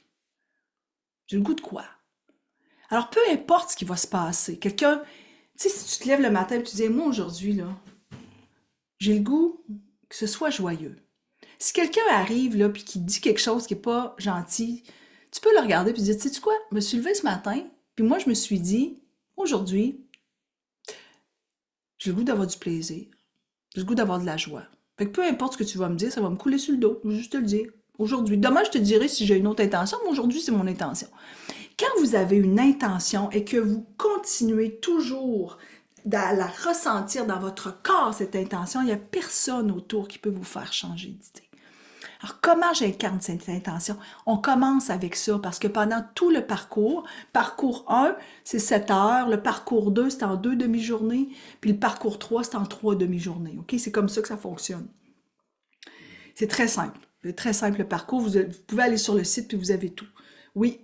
J'ai le goût de quoi? Alors, peu importe ce qui va se passer, quelqu'un, tu sais, si tu te lèves le matin et tu dis, moi aujourd'hui, là, j'ai le goût que ce soit joyeux. Si quelqu'un arrive, là, puis qui dit quelque chose qui n'est pas gentil, tu peux le regarder puis dire, tu quoi, je me suis levée ce matin, puis moi, je me suis dit, aujourd'hui, j'ai le goût d'avoir du plaisir. J'ai le goût d'avoir de la joie. Fait peu importe ce que tu vas me dire, ça va me couler sur le dos. Je vais juste te le dire. Aujourd'hui. Demain, je te dirai si j'ai une autre intention, mais aujourd'hui, c'est mon intention. Quand vous avez une intention et que vous continuez toujours à la ressentir dans votre corps, cette intention, il n'y a personne autour qui peut vous faire changer d'idée. Alors, comment j'incarne cette intention? On commence avec ça parce que pendant tout le parcours, parcours 1, c'est 7 heures, le parcours 2, c'est en deux demi-journées, puis le parcours 3, c'est en trois demi-journées. OK? C'est comme ça que ça fonctionne. C'est très simple. Le très simple parcours. Vous, pouvez aller sur le site, puis vous avez tout. Oui.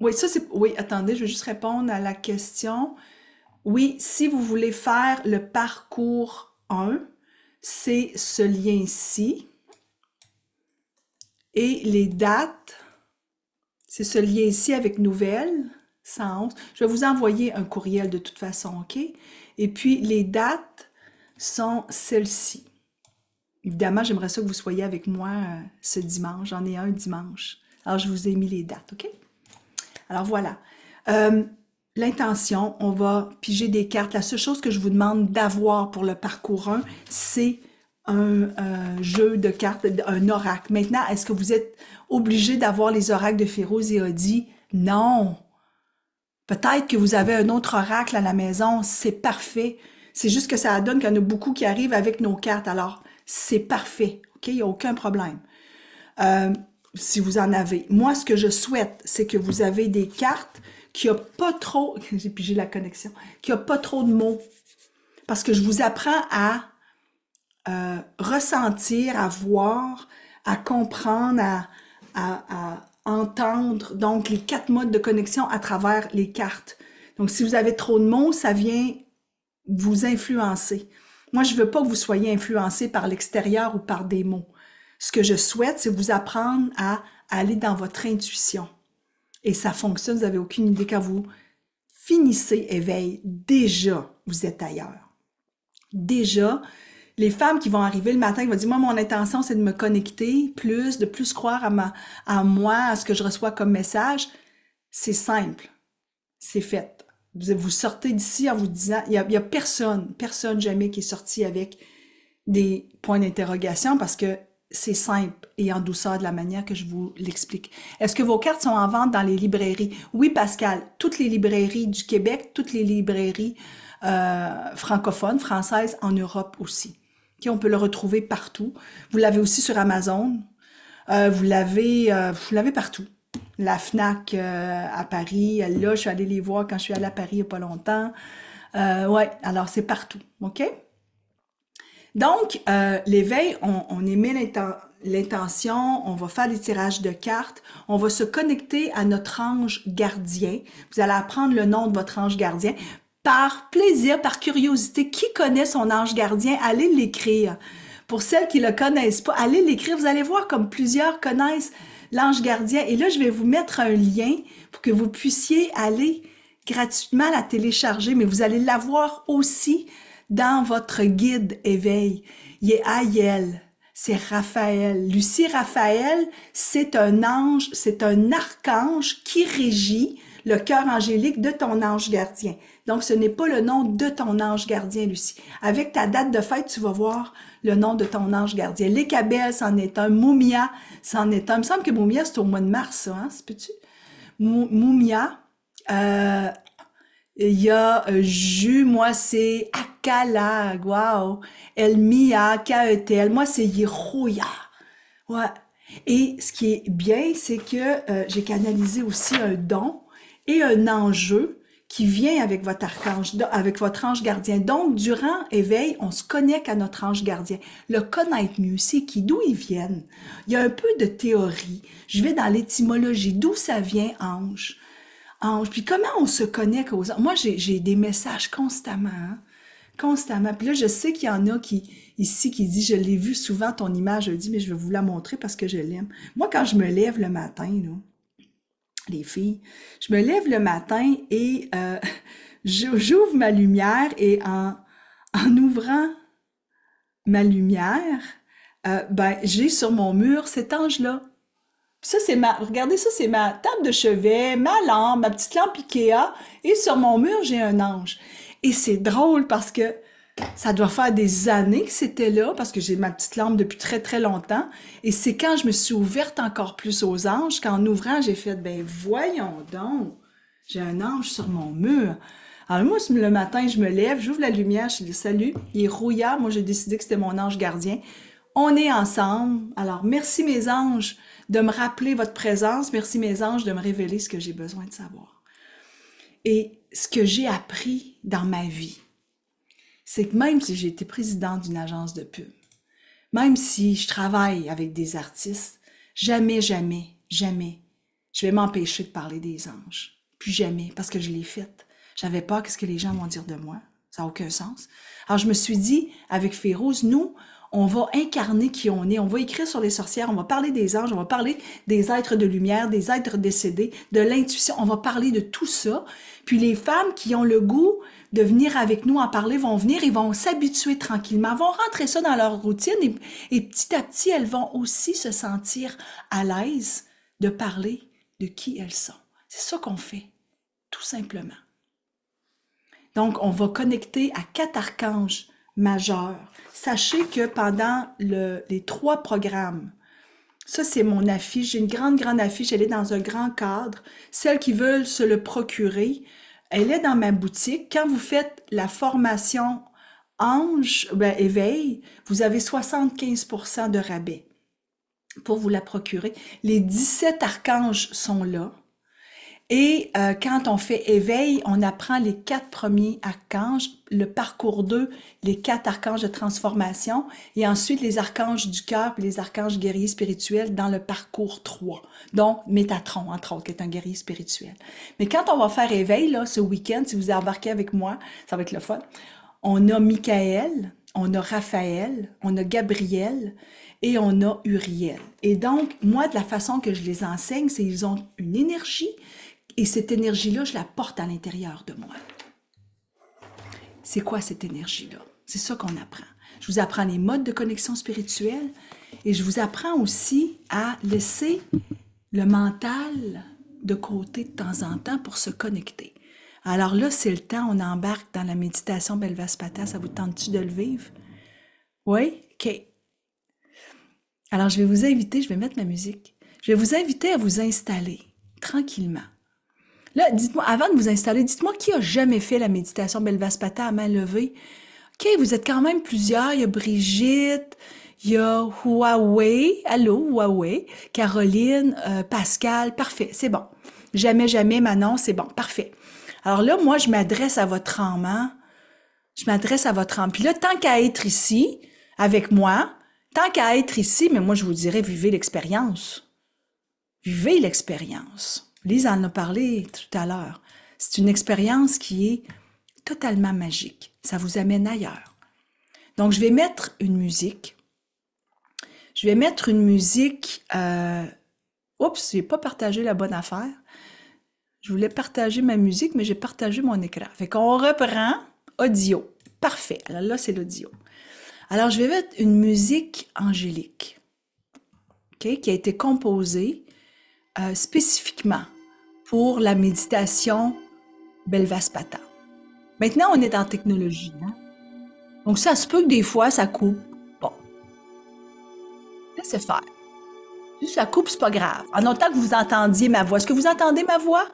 Oui, ça c'est... Oui, attendez, je vais juste répondre à la question. Oui, si vous voulez faire le parcours 1, c'est ce lien-ci. Et les dates, c'est ce lien ici avec nouvelles, 111. Je vais vous envoyer un courriel de toute façon, OK? Et puis, les dates sont celles-ci. Évidemment, j'aimerais ça que vous soyez avec moi euh, ce dimanche. J'en ai un dimanche. Alors, je vous ai mis les dates, OK? Alors, voilà. Euh, l'intention, on va piger des cartes. La seule chose que je vous demande d'avoir pour le parcours 1, c'est un euh, jeu de cartes, un oracle. Maintenant, est-ce que vous êtes obligé d'avoir les oracles de Féroz et Odi? Non. Peut-être que vous avez un autre oracle à la maison, c'est parfait. C'est juste que ça donne qu'il y en a beaucoup qui arrivent avec nos cartes. Alors, c'est parfait. OK? Il n'y a aucun problème. Euh, si vous en avez. Moi, ce que je souhaite, c'est que vous avez des cartes qui n'ont pas trop... <laughs> J'ai pigé la connexion. Qui n'ont pas trop de mots. Parce que je vous apprends à euh, ressentir, à voir, à comprendre, à, entendre. Donc, les quatre modes de connexion à travers les cartes. Donc, si vous avez trop de mots, ça vient vous influencer. Moi, je ne veux pas que vous soyez influencé par l'extérieur ou par des mots. Ce que je souhaite, c'est vous apprendre à aller dans votre intuition. Et ça fonctionne, vous n'avez aucune idée qu'à vous finissez éveil, déjà, vous êtes ailleurs. Déjà, les femmes qui vont arriver le matin, qui vont dire, moi, mon intention, c'est de me connecter plus, de plus croire à, ma, à moi, à ce que je reçois comme message, c'est simple. C'est fait. Vous sortez d'ici en vous disant, il n'y a, personne, personne jamais qui est sorti avec des points d'interrogation parce que c'est simple et en douceur de la manière que je vous l'explique. Est-ce que vos cartes sont en vente dans les librairies? Oui, Pascal, toutes les librairies du Québec, toutes les librairies euh, francophones, françaises, en Europe aussi on peut le retrouver partout. Vous l'avez aussi sur Amazon. Euh, euh, vous l'avez partout. La FNAC euh, à Paris, là, je suis allée les voir quand je suis allée à Paris il n'y a pas longtemps. ouais, alors c'est partout, OK? Donc, l'éveil, on, on émet l'intention, on va faire des tirages de cartes, on va se connecter à notre ange gardien. Vous allez apprendre le nom de votre ange gardien par plaisir, par curiosité, qui connaît son ange gardien, allez l'écrire. Pour celles qui ne le connaissent pas, allez l'écrire. Vous allez voir comme plusieurs connaissent l'ange gardien. Et là, je vais vous mettre un lien pour que vous puissiez aller gratuitement la télécharger, mais vous allez l'avoir aussi dans votre guide éveil. Il est Ayel, c'est Raphaël. Lucie Raphaël, c'est un ange, c'est un archange qui régit le cœur angélique de ton ange gardien. Donc, ce n'est pas le nom de ton ange gardien, Lucie. Avec ta date de fête, tu vas voir le nom de ton ange gardien. L'écabelle, c'en est un. Moumia, c'en est un. Il me semble que Moumia, c'est au mois de mars, ça, hein? tu Moumia. Euh, il y a euh, Ju, moi c'est Akala, wow. Elmia, Kaetel, moi c'est Yerouia. Ouais. Et ce qui est bien, c'est que euh, j'ai canalisé aussi un don et un enjeu qui vient avec votre archange, avec votre ange gardien. Donc, durant éveil, on se connecte à notre ange gardien. Le connaître mieux, c'est qui, d'où ils viennent. Il y a un peu de théorie. Je vais dans l'étymologie, d'où ça vient ange. Ange. Puis comment on se connecte aux anges? Moi, j'ai des messages constamment. Hein. Constamment. Puis là, je sais qu'il y en a qui, ici, qui dit, je l'ai vu souvent, ton image, je dis, mais je vais vous la montrer parce que je l'aime. Moi, quand je me lève le matin, là, les filles. Je me lève le matin et euh, <laughs> j'ouvre ma lumière et en, en ouvrant ma lumière, euh, ben, j'ai sur mon mur cet ange-là. Ça, c'est ma, regardez ça, c'est ma table de chevet, ma lampe, ma petite lampe Ikea, et sur mon mur, j'ai un ange. Et c'est drôle parce que ça doit faire des années que c'était là parce que j'ai ma petite lampe depuis très très longtemps. Et c'est quand je me suis ouverte encore plus aux anges qu'en ouvrant, j'ai fait, ben voyons donc, j'ai un ange sur mon mur. Alors moi, le matin, je me lève, j'ouvre la lumière, je dis salut, il est moi j'ai décidé que c'était mon ange gardien. On est ensemble. Alors merci mes anges de me rappeler votre présence, merci mes anges de me révéler ce que j'ai besoin de savoir. Et ce que j'ai appris dans ma vie, c'est que même si j'étais été présidente d'une agence de pub, même si je travaille avec des artistes, jamais, jamais, jamais, je vais m'empêcher de parler des anges. Plus jamais, parce que je l'ai faite. J'avais pas qu'est-ce que les gens vont dire de moi. Ça n'a aucun sens. Alors, je me suis dit, avec Féroz, nous, on va incarner qui on est, on va écrire sur les sorcières, on va parler des anges, on va parler des êtres de lumière, des êtres décédés, de l'intuition, on va parler de tout ça. Puis les femmes qui ont le goût de venir avec nous en parler vont venir et vont s'habituer tranquillement, vont rentrer ça dans leur routine et, petit à petit, elles vont aussi se sentir à l'aise de parler de qui elles sont. C'est ça qu'on fait, tout simplement. Donc, on va connecter à quatre archanges majeur. Sachez que pendant les trois programmes, ça c'est mon affiche, j'ai une grande, grande affiche, elle est dans un grand cadre. Celles qui veulent se le procurer, elle est dans ma boutique. Quand vous faites la formation Ange ben, Éveil, vous avez 75 de rabais pour vous la procurer. Les 17 archanges sont là. Et euh, quand on fait éveil, on apprend les quatre premiers archanges, le parcours 2, les quatre archanges de transformation, et ensuite les archanges du cœur et les archanges guerriers spirituels dans le parcours 3, Donc, Métatron, entre autres, qui est un guerrier spirituel. Mais quand on va faire éveil, là, ce week-end, si vous embarquez avec moi, ça va être le fun, on a Michael, on a Raphaël, on a Gabriel et on a Uriel. Et donc, moi, de la façon que je les enseigne, c'est qu'ils ont une énergie, et cette énergie-là, je la porte à l'intérieur de moi. C'est quoi cette énergie-là? C'est ça qu'on apprend. Je vous apprends les modes de connexion spirituelle et je vous apprends aussi à laisser le mental de côté de temps en temps pour se connecter. Alors là, c'est le temps, on embarque dans la méditation Belvaspata. Ça vous tente-tu de le vivre? Oui? OK. Alors, je vais vous inviter, je vais mettre ma musique. Je vais vous inviter à vous installer tranquillement Là, dites-moi, avant de vous installer, dites-moi qui a jamais fait la méditation Belvaspata à main levée. OK, vous êtes quand même plusieurs. Il y a Brigitte, il y a Huawei, allô Huawei, Caroline, euh, Pascal, parfait, c'est bon. Jamais, jamais, Manon, c'est bon, parfait. Alors là, moi, je m'adresse à votre âme, hein. Je m'adresse à votre âme. Puis là, tant qu'à être ici, avec moi, tant qu'à être ici, mais moi, je vous dirais, vivez l'expérience. Vivez l'expérience. Lise en a parlé tout à l'heure. C'est une expérience qui est totalement magique. Ça vous amène ailleurs. Donc, je vais mettre une musique. Je vais mettre une musique. Euh, oups! Je n'ai pas partagé la bonne affaire. Je voulais partager ma musique, mais j'ai partagé mon écran. Fait qu'on reprend audio. Parfait. Alors là, c'est l'audio. Alors, je vais mettre une musique angélique, qui a été composée euh, spécifiquement pour la méditation Belvaspata. Maintenant, on est en technologie. Hein. Donc, ça se peut que des fois, ça coupe. Bon. Laissez faire. Si ça coupe, c'est pas grave. En autant que vous entendiez ma voix. Est-ce que vous entendez ma voix?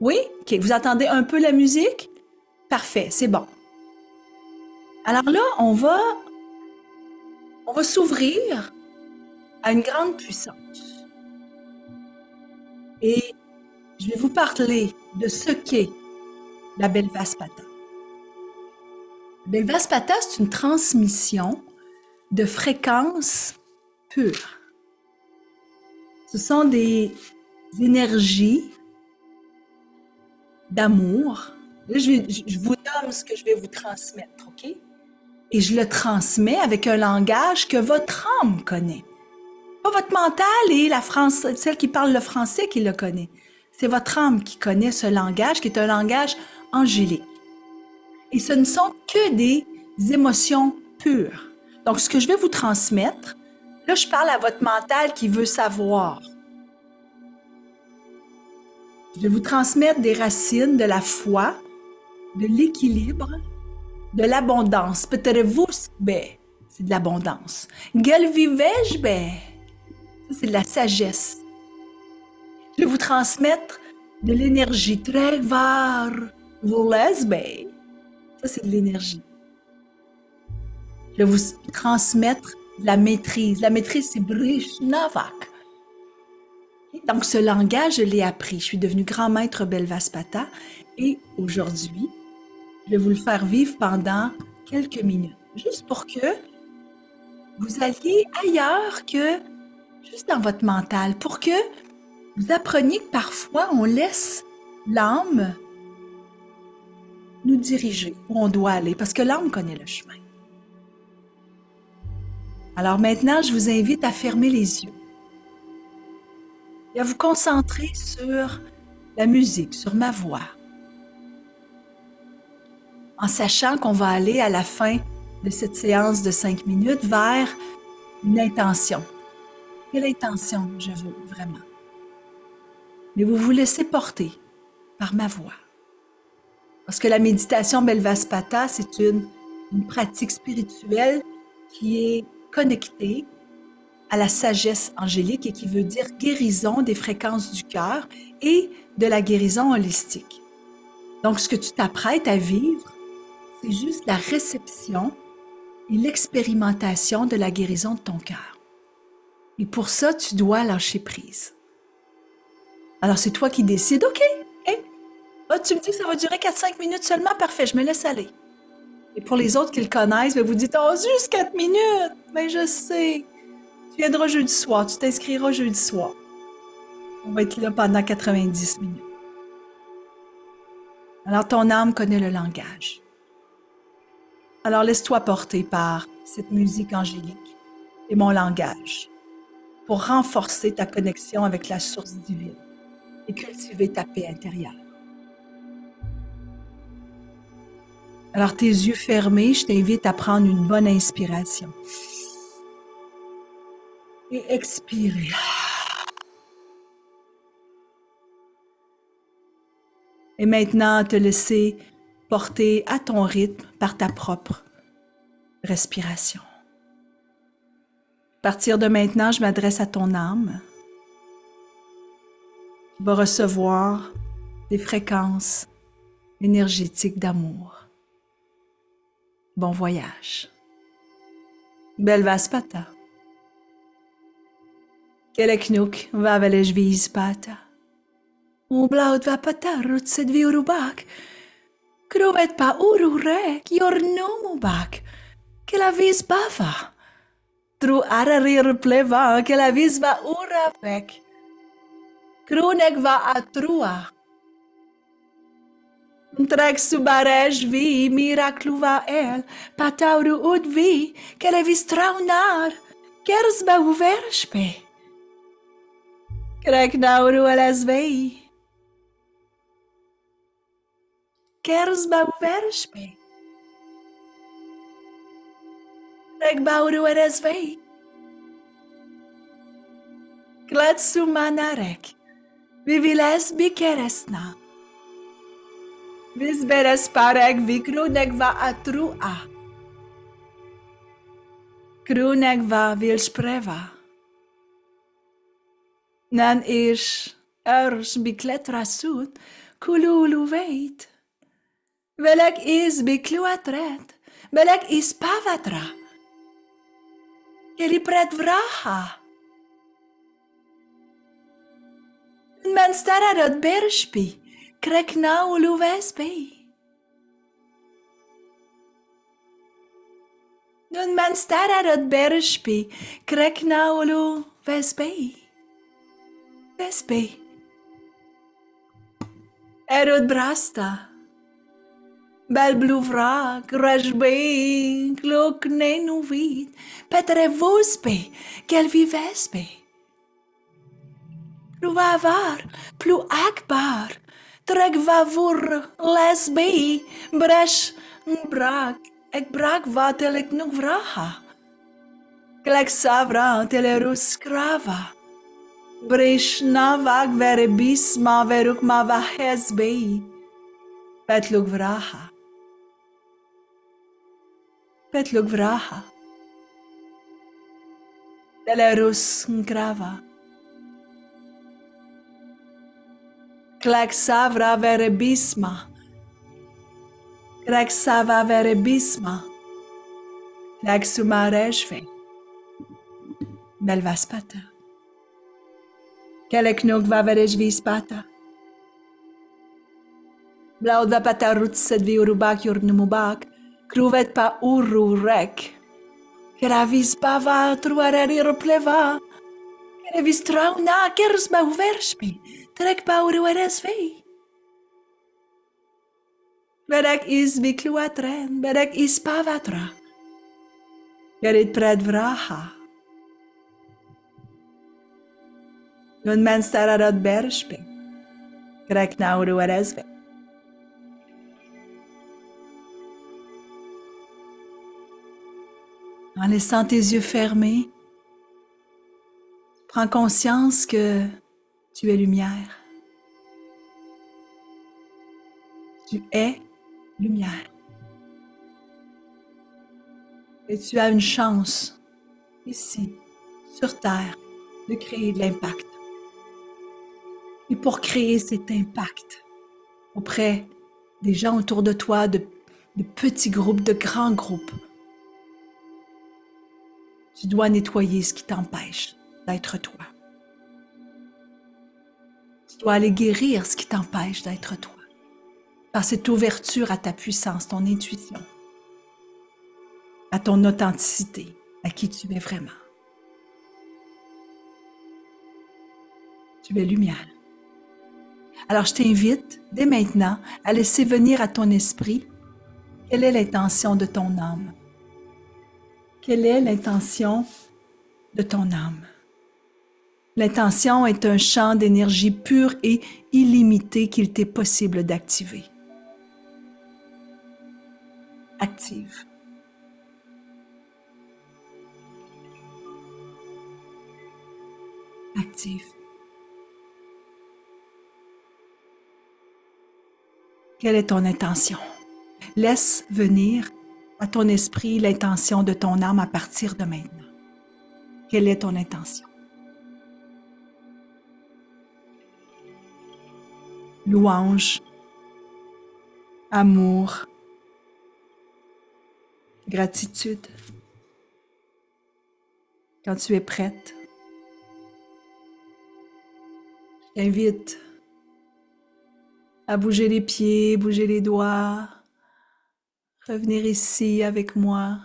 Oui? OK. Vous entendez un peu la musique? Parfait. C'est bon. Alors là, on va, on va s'ouvrir à une grande puissance et je vais vous parler de ce qu'est la Belvaspata. La Belvaspata, c'est une transmission de fréquences pures. Ce sont des énergies d'amour. Là, je, je, vous donne ce que je vais vous transmettre, OK? Et je le transmets avec un langage que votre âme connaît. Pas votre mental et la France, celle qui parle le français qui le connaît. C'est votre âme qui connaît ce langage, qui est un langage angélique. Et ce ne sont que des émotions pures. Donc, ce que je vais vous transmettre, là, je parle à votre mental qui veut savoir. Je vais vous transmettre des racines de la foi, de l'équilibre, de l'abondance. Peut-être vous, c'est ben, de l'abondance. Quel vivais-je, ben? Ça, c'est de la sagesse. Je vous transmettre de l'énergie très var vous lesbien. Ça, c'est de l'énergie. Je vous transmettre de la maîtrise. La maîtrise, c'est Brishnavak. Donc, ce langage, je l'ai appris. Je suis devenue grand maître Belvaspata et aujourd'hui, je vais vous le faire vivre pendant quelques minutes, juste pour que vous alliez ailleurs que juste dans votre mental, pour que vous appreniez que parfois on laisse l'âme nous diriger où on doit aller, parce que l'âme connaît le chemin. Alors maintenant, je vous invite à fermer les yeux et à vous concentrer sur la musique, sur ma voix, en sachant qu'on va aller à la fin de cette séance de cinq minutes vers une intention, quelle intention je veux vraiment? Mais vous vous laissez porter par ma voix. Parce que la méditation Belvaspata, c'est une, pratique spirituelle qui est connectée à la sagesse angélique et qui veut dire guérison des fréquences du cœur et de la guérison holistique. Donc, ce que tu t'apprêtes à vivre, c'est juste la réception et l'expérimentation de la guérison de ton cœur. Et pour ça, tu dois lâcher prise. Alors c'est toi qui décides, OK, hein? ah, tu me dis que ça va durer 4-5 minutes seulement, parfait, je me laisse aller. Et pour les autres qui le connaissent, ben, vous dites, oh, juste 4 minutes, mais ben, je sais. Tu viendras jeudi soir, tu t'inscriras jeudi soir. On va être là pendant 90 minutes. Alors ton âme connaît le langage. Alors laisse-toi porter par cette musique angélique et mon langage pour renforcer ta connexion avec la source divine et cultiver ta paix intérieure. Alors, tes yeux fermés, je t'invite à prendre une bonne inspiration. Et expirer. Et maintenant, te laisser porter à ton rythme par ta propre respiration. À partir de maintenant, je m'adresse à ton âme. qui va recevoir des fréquences énergétiques d'amour. Bon voyage. Belvaspata. Keleknuk vavelejvispata. Ublaut vapata rutset viurubak. Krovet pa ururek yornomubak. Kelavis bava. nostru ararir pleva, que la visva ura vec. Crunec va atrua. Trec subarej vi, miracluva el, patauru ud vi, que le vis traunar, kersbe uverspe. Crec nauru eles vei. Kersbe uverspe. Megbauru erezvei. Glatsu manarek. Viviles bikeresna. Visberes parek vikrudek va atrua. Krúnek va vilspreva. Nan is kletra szút, kululu veit. Velek is bikluatret, velek is pavatra. irripred vraħa. Men stara rod berxbi, krekna u l-uvesbi. Nun men stara rod berxbi, krekna u l-uvesbi. Vesbi. Erod brasta. Bel vrac, rășbei, loc nenuvit, petre vospe, chel vivespe. Ruvavar, plu akbar, trec vavur, lesbei, breș, brac, ec brac vatelec nu vraha. Clec savra, tele rus crava. Brishna vag vere bisma veruk ma vahezbei. Petlug vraha. Petlug Vraha, Delerus Ngrava, Kleksavra Verebisma, Kleksava Verebisma, Kleksuma Rejve, Melva Spata, Keleknug Vaverejvi Spata, Blauda Pata Rutsedvi Urubak Jurnumubak, Kluvet pa urru rek. Gravis bava truarerir pleva. Gravis trauna kers ma uvershmi. Trek pa urueres vei. Berek is vikluatren, berek is pavatra. Gerit pred vraha. Nun men stararat bershmi. Greg Nauru Erezvik. en laissant tes yeux fermés, prends conscience que tu es lumière. Tu es lumière. Et tu as une chance, ici, sur Terre, de créer de l'impact. Et pour créer cet impact auprès des gens autour de toi, de, de petits groupes, de grands groupes, tu dois nettoyer ce qui t'empêche d'être toi. Tu dois aller guérir ce qui t'empêche d'être toi par cette ouverture à ta puissance, ton intuition, à ton authenticité, à qui tu es vraiment. Tu es lumière. Alors je t'invite dès maintenant à laisser venir à ton esprit quelle est l'intention de ton âme quelle est l'intention de ton âme? L'intention est un champ d'énergie pure et illimitée qu'il t'est possible d'activer. Active. Active. Quelle est ton intention? Laisse venir à ton esprit l'intention de ton âme à partir de maintenant. Quelle est ton intention? Louange, amour, gratitude. Quand tu es prête, t'invite à bouger les pieds, bouger les doigts, Revenir ici avec moi.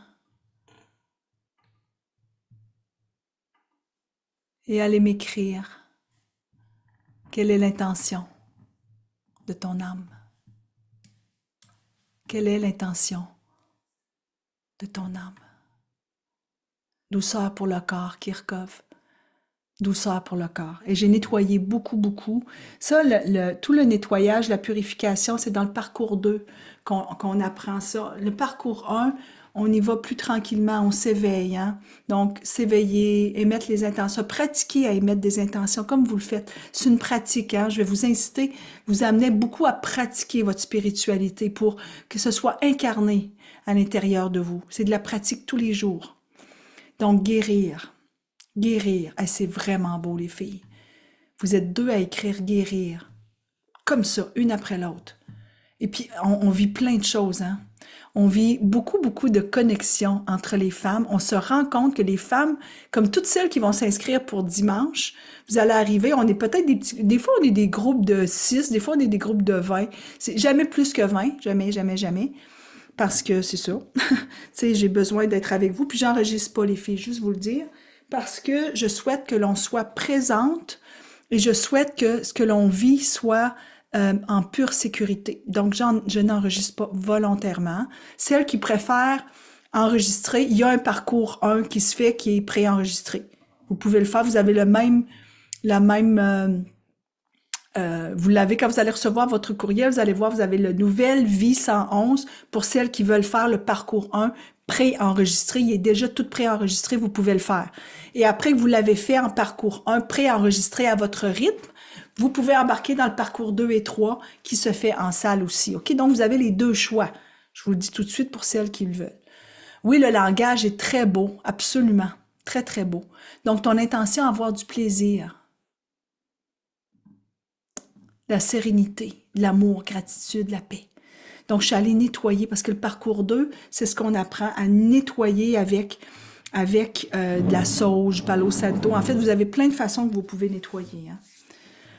Et aller m'écrire quelle est l'intention de ton âme. Quelle est l'intention de ton âme? Douceur pour le corps Kirchhoff douceur pour le corps. Et j'ai nettoyé beaucoup, beaucoup. Ça, tout le nettoyage, la purification, c'est dans le parcours 2 qu'on apprend ça. Le parcours 1, on y va plus tranquillement, on s'éveille. Hein. Donc, s'éveiller, émettre les intentions, pratiquer à émettre des intentions comme vous le faites. C'est une pratique. Hein? Je vais vous inciter, vous amener beaucoup à pratiquer votre spiritualité pour que ce soit incarné à l'intérieur de vous. C'est de la pratique tous les jours. Donc, guérir Guérir. c'est vraiment beau, les filles. Vous êtes deux à écrire guérir. Comme ça, une après l'autre. Et puis, on, vit plein de choses. Hein? On vit beaucoup, beaucoup de connexions entre les femmes. On se rend compte que les femmes, comme toutes celles qui vont s'inscrire pour dimanche, vous allez arriver, on est peut-être des Des fois, on est des groupes de 6, des fois, on est des groupes de 20. C'est jamais plus que 20, jamais, jamais, jamais. Parce que c'est ça. <laughs> tu sais, j'ai besoin d'être avec vous. Puis, j'enregistre pas les filles, juste vous le dire parce que je souhaite que l'on soit présente et je souhaite que ce que l'on vit soit euh, en pure sécurité. Donc, je n'enregistre pas volontairement. Celles qui préfèrent enregistrer, il y a un parcours 1 qui se fait qui est préenregistré. Vous pouvez le faire, vous avez le même, la même, euh, euh, vous l'avez quand vous allez recevoir votre courriel, vous allez voir, vous avez le Nouvelle Vie 111 pour celles qui veulent faire le parcours 1 pré-enregistré, il est déjà tout pré-enregistré, vous pouvez le faire. Et après que vous l'avez fait en parcours 1 pré-enregistré à votre rythme, vous pouvez embarquer dans le parcours 2 et 3 qui se fait en salle aussi. OK? Donc, vous avez les deux choix. Je vous le dis tout de suite pour celles qui le veulent. Oui, le langage est très beau, absolument. Très, très beau. Donc, ton intention, avoir du plaisir, la sérénité, l'amour, gratitude, la paix. Donc, je suis allée nettoyer parce que le parcours 2, c'est ce qu'on apprend à nettoyer avec, avec euh, de la sauge, palo santo. En fait, vous avez plein de façons que vous pouvez nettoyer. Hein.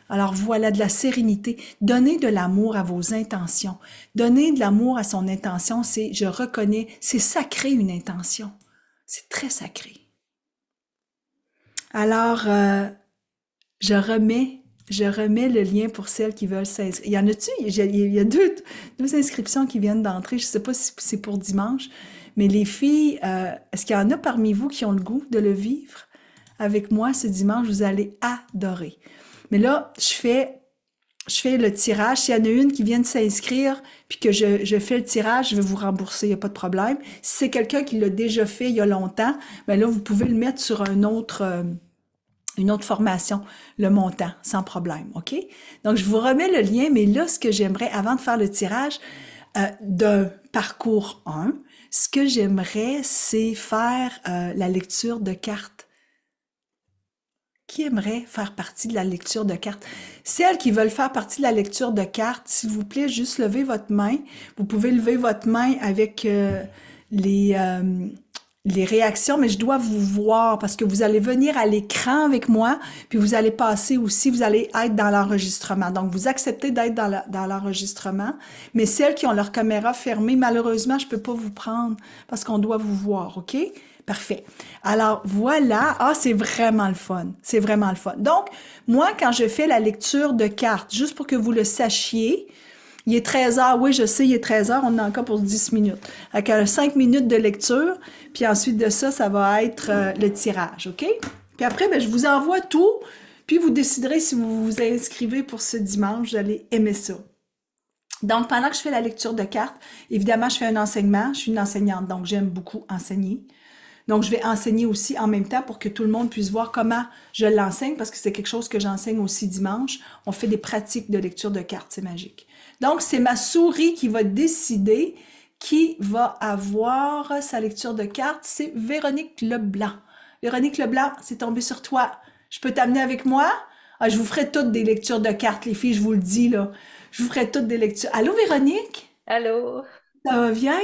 Alors voilà, de la sérénité. Donnez de l'amour à vos intentions. Donner de l'amour à son intention, c'est, je reconnais, c'est sacré une intention. C'est très sacré. Alors, euh, je remets je remets le lien pour celles qui veulent s'inscrire. Il y en a-tu? Il y a deux, deux inscriptions qui viennent d'entrer. Je ne sais pas si c'est pour dimanche. Mais les filles, euh, est-ce qu'il y en a parmi vous qui ont le goût de le vivre? Avec moi ce dimanche, vous allez adorer. Mais là, je fais, je fais le tirage. S'il y en a une qui vient de s'inscrire, puis que je, je, fais le tirage, je vais vous rembourser, il n'y a pas de problème. Si c'est quelqu'un qui l'a déjà fait il y a longtemps, mais ben là, vous pouvez le mettre sur un autre... Euh, une autre formation, le montant, sans problème, OK? Donc, je vous remets le lien, mais là, ce que j'aimerais, avant de faire le tirage euh, d'un parcours 1, ce que j'aimerais, c'est faire euh, la lecture de cartes. Qui aimerait faire partie de la lecture de cartes? Celles qui veulent faire partie de la lecture de cartes, s'il vous plaît, juste levez votre main. Vous pouvez lever votre main avec euh, les les réactions, mais je dois vous voir parce que vous allez venir à l'écran avec moi, puis vous allez passer aussi, vous allez être dans l'enregistrement. Donc, vous acceptez d'être dans l'enregistrement, mais celles qui ont leur caméra fermée, malheureusement, je peux pas vous prendre parce qu'on doit vous voir, OK? Parfait. Alors, voilà. Ah, c'est vraiment le fun. C'est vraiment le fun. Donc, moi, quand je fais la lecture de cartes, juste pour que vous le sachiez, il est 13 h oui, je sais, il est 13 h on est encore pour 10 minutes. Fait 5 minutes de lecture, puis ensuite de ça, ça va être euh, le tirage, OK? Puis après, ben, je vous envoie tout, puis vous déciderez si vous vous inscrivez pour ce dimanche, vous allez aimer ça. Donc, pendant que je fais la lecture de cartes, évidemment, je fais un enseignement, je suis une enseignante, donc j'aime beaucoup enseigner. Donc, je vais enseigner aussi en même temps pour que tout le monde puisse voir comment je l'enseigne, parce que c'est quelque chose que j'enseigne aussi dimanche. On fait des pratiques de lecture de cartes, c'est magique. Donc, c'est ma souris qui va décider qui va avoir sa lecture de carte. C'est Véronique Leblanc. Véronique Leblanc, c'est tombé sur toi. Je peux t'amener avec moi? Ah, je vous ferai toutes des lectures de cartes, les filles, je vous le dis, là. Je vous ferai toutes des lectures. Allô, Véronique? Allô? Ça va bien?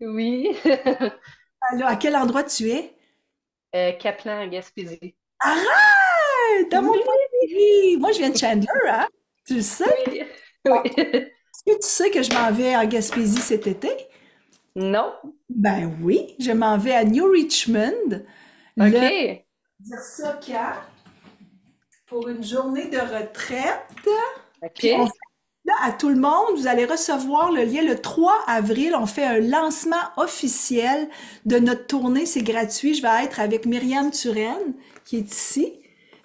Oui. <laughs> Allô, à quel endroit tu es? Euh, Caplan, Gaspésie. Ah! Dans mon oui. Moi, je viens de Chandler, hein? Tu le sais? Oui. oui. Est-ce que tu sais que je m'en vais à Gaspésie cet été? Non. Ben oui, je m'en vais à New Richmond. OK. Dire ça, pour une journée de retraite. OK. Là, à tout le monde, vous allez recevoir le lien le 3 avril. On fait un lancement officiel de notre tournée. C'est gratuit. Je vais être avec Myriam Turenne, qui est ici.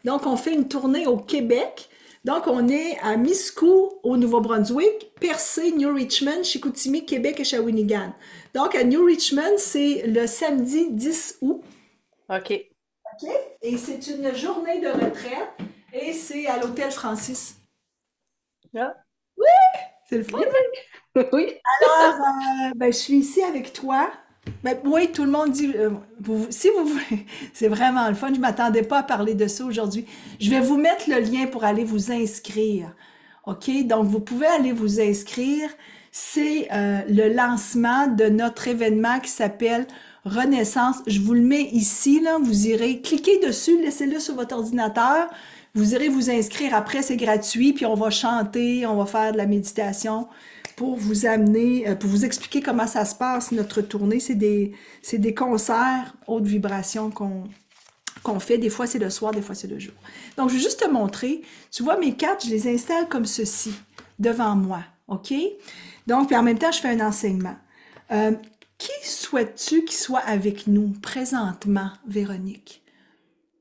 Donc, on fait une tournée au Québec. Donc, on est à Miscou, au Nouveau-Brunswick, Percé, New Richmond, Chicoutimi, Québec et Shawinigan. Donc, à New Richmond, c'est le samedi 10 août. OK. OK. Et c'est une journée de retraite et c'est à l'Hôtel Francis. Ah. Oui! C'est le fun! Oui! <laughs> Alors, euh, ben, je suis ici avec toi oui, tout le monde dit, euh, si vous voulez, <laughs> c'est vraiment le fun, je ne m'attendais pas à parler de ça aujourd'hui. Je vais vous mettre le lien pour aller vous inscrire. OK? Donc, vous pouvez aller vous inscrire. C'est euh, le lancement de notre événement qui s'appelle Renaissance. Je vous le mets ici, là. Vous irez cliquer dessus, laissez-le sur votre ordinateur. Vous irez vous inscrire après, c'est gratuit, puis on va chanter, on va faire de la méditation pour vous amener, euh, pour vous expliquer comment ça se passe, notre tournée. C'est des, concerts haute vibration qu'on fait. Des fois, c'est le soir, des fois, c'est le jour. Donc, je vais juste te montrer. Tu vois, mes cartes, je les installe comme ceci, devant moi. OK? Donc, puis en même temps, je fais un enseignement. Euh, qui souhaites-tu qui soit avec nous présentement, Véronique?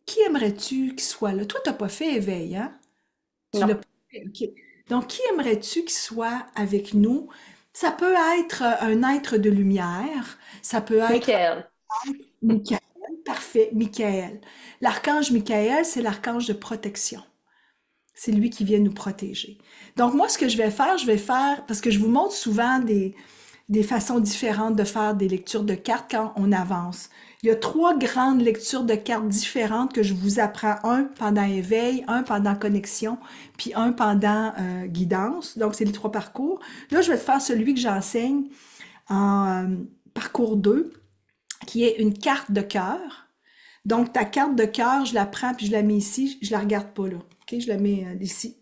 Qui aimerais-tu qui soit là? Toi, tu n'as pas fait éveil, hein? Tu pas fait. Donc, qui aimerais-tu qu'il soit avec nous? Ça peut être euh, un être de lumière, ça peut être... Michael. Michael, parfait, Michael. L'archange Michael, c'est l'archange de protection. C'est lui qui vient nous protéger. Donc, moi, ce que je vais faire, je vais faire, parce que je vous montre souvent des, des façons différentes de faire des lectures de cartes quand on avance. Il y a trois grandes lectures de cartes différentes que je vous apprends. Un pendant éveil, un pendant connexion, puis un pendant euh, guidance. Donc, c'est les trois parcours. Là, je vais te faire celui que j'enseigne en euh, parcours 2, qui est une carte de cœur. Donc, ta carte de cœur, je la prends puis je la mets ici. Je la regarde pas là. OK? Je la mets euh, ici.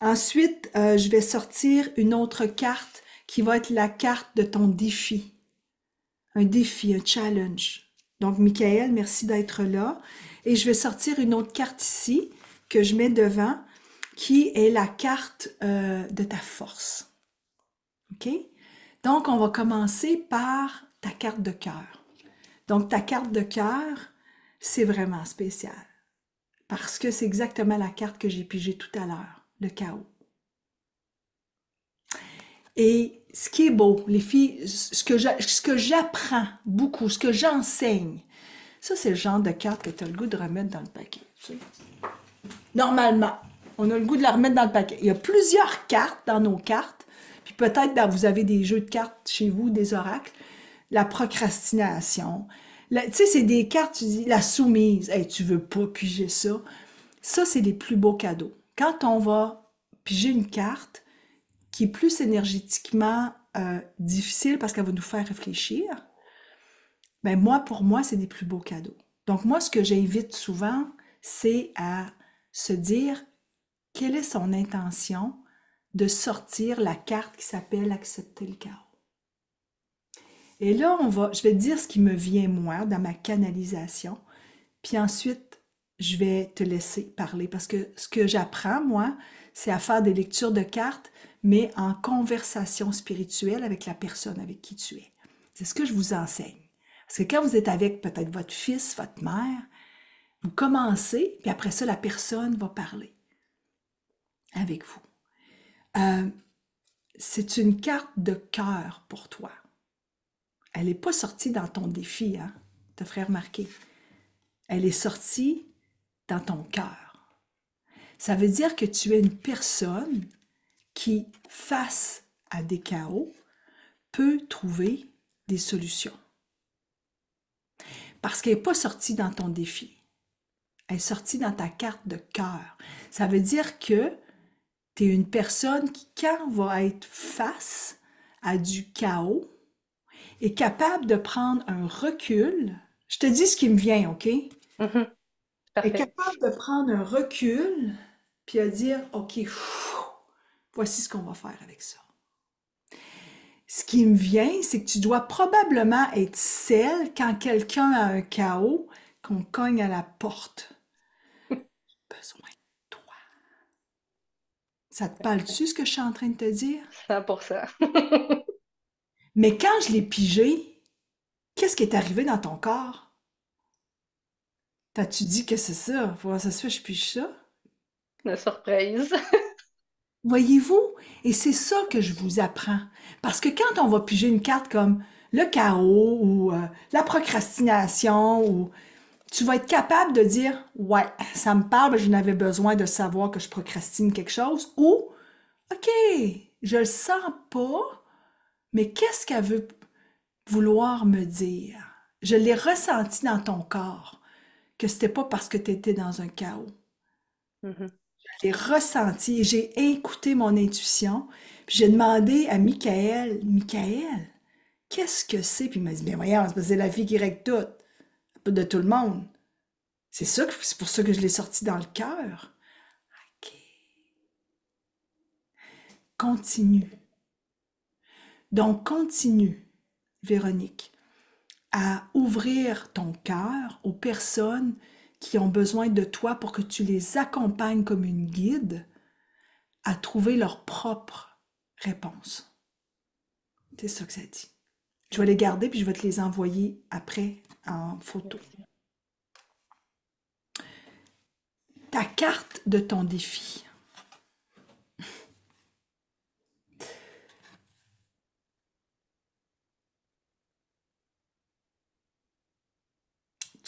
Ensuite, je vais sortir une autre carte qui va être la carte de ton défi un défi, un challenge. Donc, Michael, merci d'être là. Et je vais sortir une autre carte ici que je mets devant, qui est la carte euh, de ta force. OK? Donc, on va commencer par ta carte de cœur. Donc, ta carte de cœur, c'est vraiment spécial. Parce que c'est exactement la carte que j'ai pigée tout à l'heure, le chaos. Et ce qui est beau, les filles, ce que j'apprends beaucoup, ce que j'enseigne, ça, c'est le genre de carte que tu as le goût de remettre dans le paquet. Normalement, on a le goût de la remettre dans le paquet. Il y a plusieurs cartes dans nos cartes, puis peut-être vous avez des jeux de cartes chez vous, des oracles, la procrastination. Tu sais, c'est des cartes, tu dis, la soumise, hey, tu veux pas piger ça. Ça, c'est les plus beaux cadeaux. Quand on va piger une carte, qui est plus énergétiquement euh, difficile parce qu'elle va nous faire réfléchir, mais ben, moi, pour moi, c'est des plus beaux cadeaux. Donc moi, ce que j'invite souvent, c'est à se dire quelle est son intention de sortir la carte qui s'appelle accepter le chaos. Et là, on va, je vais dire ce qui me vient moi dans ma canalisation, puis ensuite, je vais te laisser parler parce que ce que j'apprends moi, c'est à faire des lectures de cartes mais en conversation spirituelle avec la personne avec qui tu es. C'est ce que je vous enseigne. Parce que quand vous êtes avec peut-être votre fils, votre mère, vous commencez, puis après ça, la personne va parler avec vous. Euh, c'est une carte de cœur pour toi. Elle n'est pas sortie dans ton défi, hein? te ferais remarquer. Elle est sortie dans ton cœur. Ça veut dire que tu es une personne qui, face à des chaos, peut trouver des solutions. Parce qu'elle n'est pas sortie dans ton défi. Elle est sortie dans ta carte de cœur. Ça veut dire que tu es une personne qui, quand va être face à du chaos, est capable de prendre un recul. Je te dis ce qui me vient, OK? Mm-hmm. Est capable de prendre un recul puis à dire, OK, Voici ce qu'on va faire avec ça. Ce qui me vient, c'est que tu dois probablement être celle quand quelqu'un a un chaos, qu'on cogne à la porte. J'ai <laughs> besoin de toi. Ça te parle-tu ce que je suis en train de te dire? pour ça. <laughs> Mais quand je l'ai pigé, qu'est-ce qui est arrivé dans ton corps? T'as-tu dit que c'est ça? Faut ça se fait, je pige ça? La surprise. <laughs> Voyez-vous? Et c'est ça que je vous apprends. Parce que quand on va piger une carte comme le chaos ou euh, la procrastination ou tu vas être capable de dire ouais ça me parle mais je n'avais besoin de savoir que je procrastine quelque chose ou ok je le sens pas mais qu'est-ce qu'elle veut vouloir me dire je l'ai ressenti dans ton corps que c'était pas parce que tu étais dans un chaos mm-hmm. J'ai ressenti, j'ai écouté mon intuition, puis j'ai demandé à Michael, Michael, qu'est-ce que c'est? Puis il m'a dit, bien voyons, c'est la vie qui règle tout, de tout le monde. C'est ça, c'est pour ça que je l'ai sorti dans le cœur. OK. Continue. Donc, continue, Véronique, à ouvrir ton cœur aux personnes qui ont besoin de toi pour que tu les accompagnes comme une guide à trouver leur propre réponse. C'est ça que ça dit. Je vais les garder puis je vais te les envoyer après en photo. Ta carte de ton défi.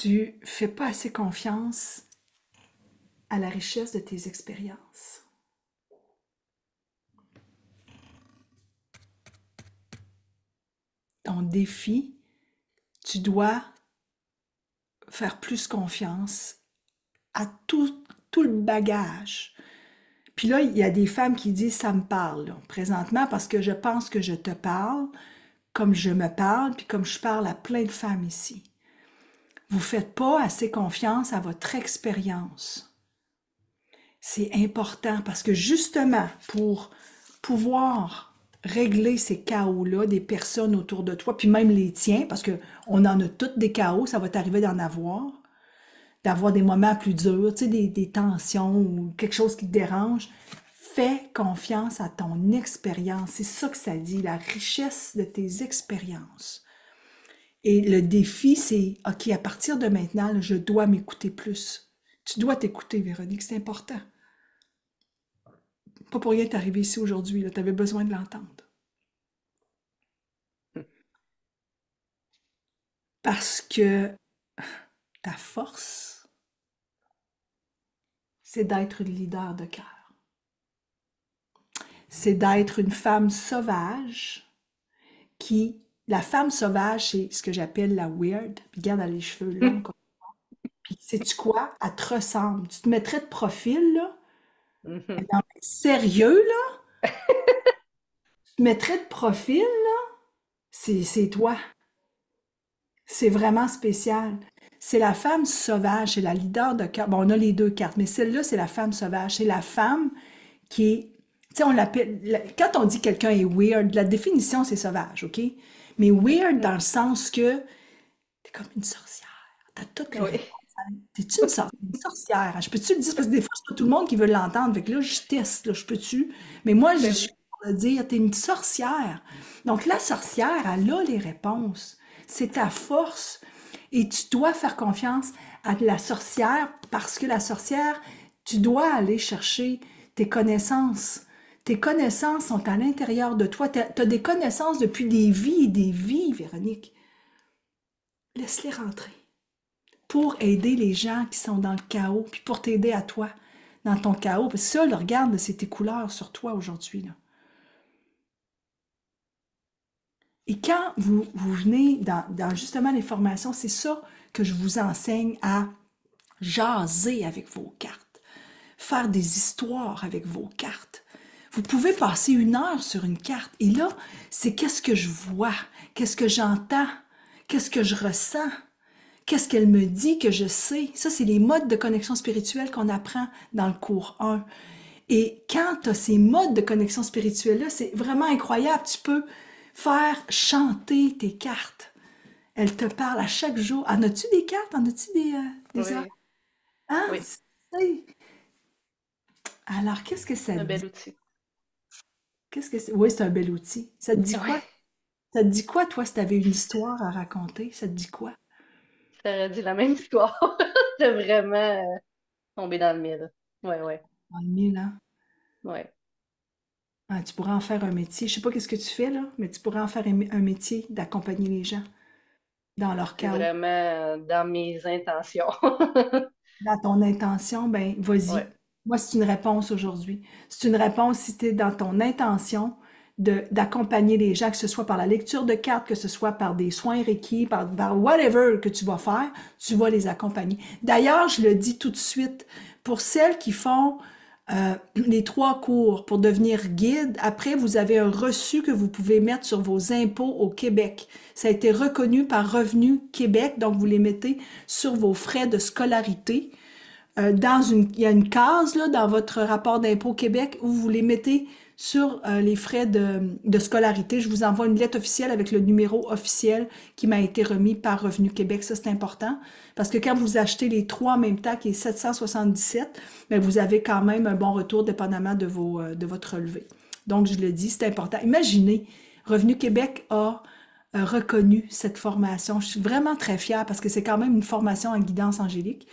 tu fais pas assez confiance à la richesse de tes expériences. Ton défi, tu dois faire plus confiance à tout, tout le bagage. Puis là, il y a des femmes qui disent ça me parle présentement parce que je pense que je te parle comme je me parle, puis comme je parle à plein de femmes ici. Vous ne faites pas assez confiance à votre expérience. C'est important parce que justement, pour pouvoir régler ces chaos-là des personnes autour de toi, puis même les tiens, parce qu'on en a toutes des chaos, ça va t'arriver d'en avoir, d'avoir des moments plus durs, des tensions ou quelque chose qui te dérange. Fais confiance à ton expérience. C'est ça que ça dit, la richesse de tes expériences. Et le défi, c'est, OK, à partir de maintenant, je dois m'écouter plus. Tu dois t'écouter, Véronique, c'est important. Pas pour rien t'arriver ici aujourd'hui, tu avais besoin de l'entendre. Parce que ta force, c'est d'être une leader de cœur. C'est d'être une femme sauvage qui la femme sauvage, c'est ce que j'appelle la weird. Regarde, les cheveux longs mm. comme Puis, sais-tu quoi? Elle te ressemble. Tu te mettrais de profil, là. Mm-hmm. sérieux, là? tu te mettrais de profil, là? C'est toi. C'est vraiment spécial. C'est la femme sauvage, c'est la leader de cœur. Bon, on a les deux cartes, mais celle-là, c'est la femme sauvage. C'est la femme qui est tu sais, on l'appelle. Quand on dit quelqu'un est weird, la définition, c'est sauvage, OK? mais weird dans le sens que t'es comme une sorcière. T'as toutes les oui. T'es-tu une, une sorcière? Je peux-tu le dire? Parce que des fois, c'est pas tout le monde qui veut l'entendre. Fait que là, je teste, là, je peux-tu? Mais moi, je ben suis pour le dire, t'es une sorcière. Donc, la sorcière, elle a les réponses. C'est ta force. Et tu dois faire confiance à la sorcière parce que la sorcière, tu dois aller chercher tes connaissances. Tes connaissances sont à l'intérieur de toi. Tu as, des connaissances depuis des vies et des vies, Véronique. Laisse-les rentrer pour aider les gens qui sont dans le chaos, puis pour t'aider à toi dans ton chaos. Parce que ça, le regard, c'est tes couleurs sur toi aujourd'hui. Et quand vous, vous venez dans, dans, justement les formations, c'est ça que je vous enseigne à jaser avec vos cartes, faire des histoires avec vos cartes, vous pouvez passer une heure sur une carte et là, c'est qu'est-ce que je vois, qu'est-ce que j'entends, qu'est-ce que je ressens, qu'est-ce qu'elle me dit que je sais. Ça, c'est les modes de connexion spirituelle qu'on apprend dans le cours 1. Et quand tu as ces modes de connexion spirituelle-là, c'est vraiment incroyable. Tu peux faire chanter tes cartes. Elles te parlent à chaque jour. En as-tu des cartes? En as-tu des, euh, oui. Hein? Oui. Alors, qu'est-ce que ça un dit? Bel outil. Qu'est-ce que c'est? Oui, c'est un bel outil. Ça te dit quoi? Ça te dit quoi, toi, si tu avais une histoire à raconter? Ça te dit quoi? Ça aurait dit la même histoire. C'est <laughs> vraiment euh, tomber tombé dans le mille. Oui, oui. Dans le mille, hein? Oui. Ah, tu pourrais en faire un métier. Je ne sais pas qu'est-ce que tu fais, là, mais tu pourrais en faire un métier d'accompagner les gens dans leur cas. vraiment euh, dans mes intentions. <laughs> dans ton intention, ben, vas-y. Moi, c'est une réponse aujourd'hui. C'est une réponse si tu es dans ton intention d'accompagner les gens, que ce soit par la lecture de cartes, que ce soit par des soins requis, par, whatever que tu vas faire, tu vas les accompagner. D'ailleurs, je le dis tout de suite, pour celles qui font euh, les trois cours pour devenir guide. Après, vous avez un reçu que vous pouvez mettre sur vos impôts au Québec. Ça a été reconnu par Revenu Québec, donc vous les mettez sur vos frais de scolarité. Euh, dans une, il y a une case dans votre rapport d'impôt Québec où vous les mettez sur euh, les frais de, scolarité. Je vous envoie une lettre officielle avec le numéro officiel qui m'a été remis par Revenu Québec. Ça, c'est important parce que quand vous achetez les trois en même temps, qui est 777, vous avez quand même un bon retour dépendamment de, euh, de votre relevé. Donc, je le dis, c'est important. Imaginez, Revenu Québec a reconnu cette formation. Je suis vraiment très fière parce que c'est quand même une formation en guidance angélique.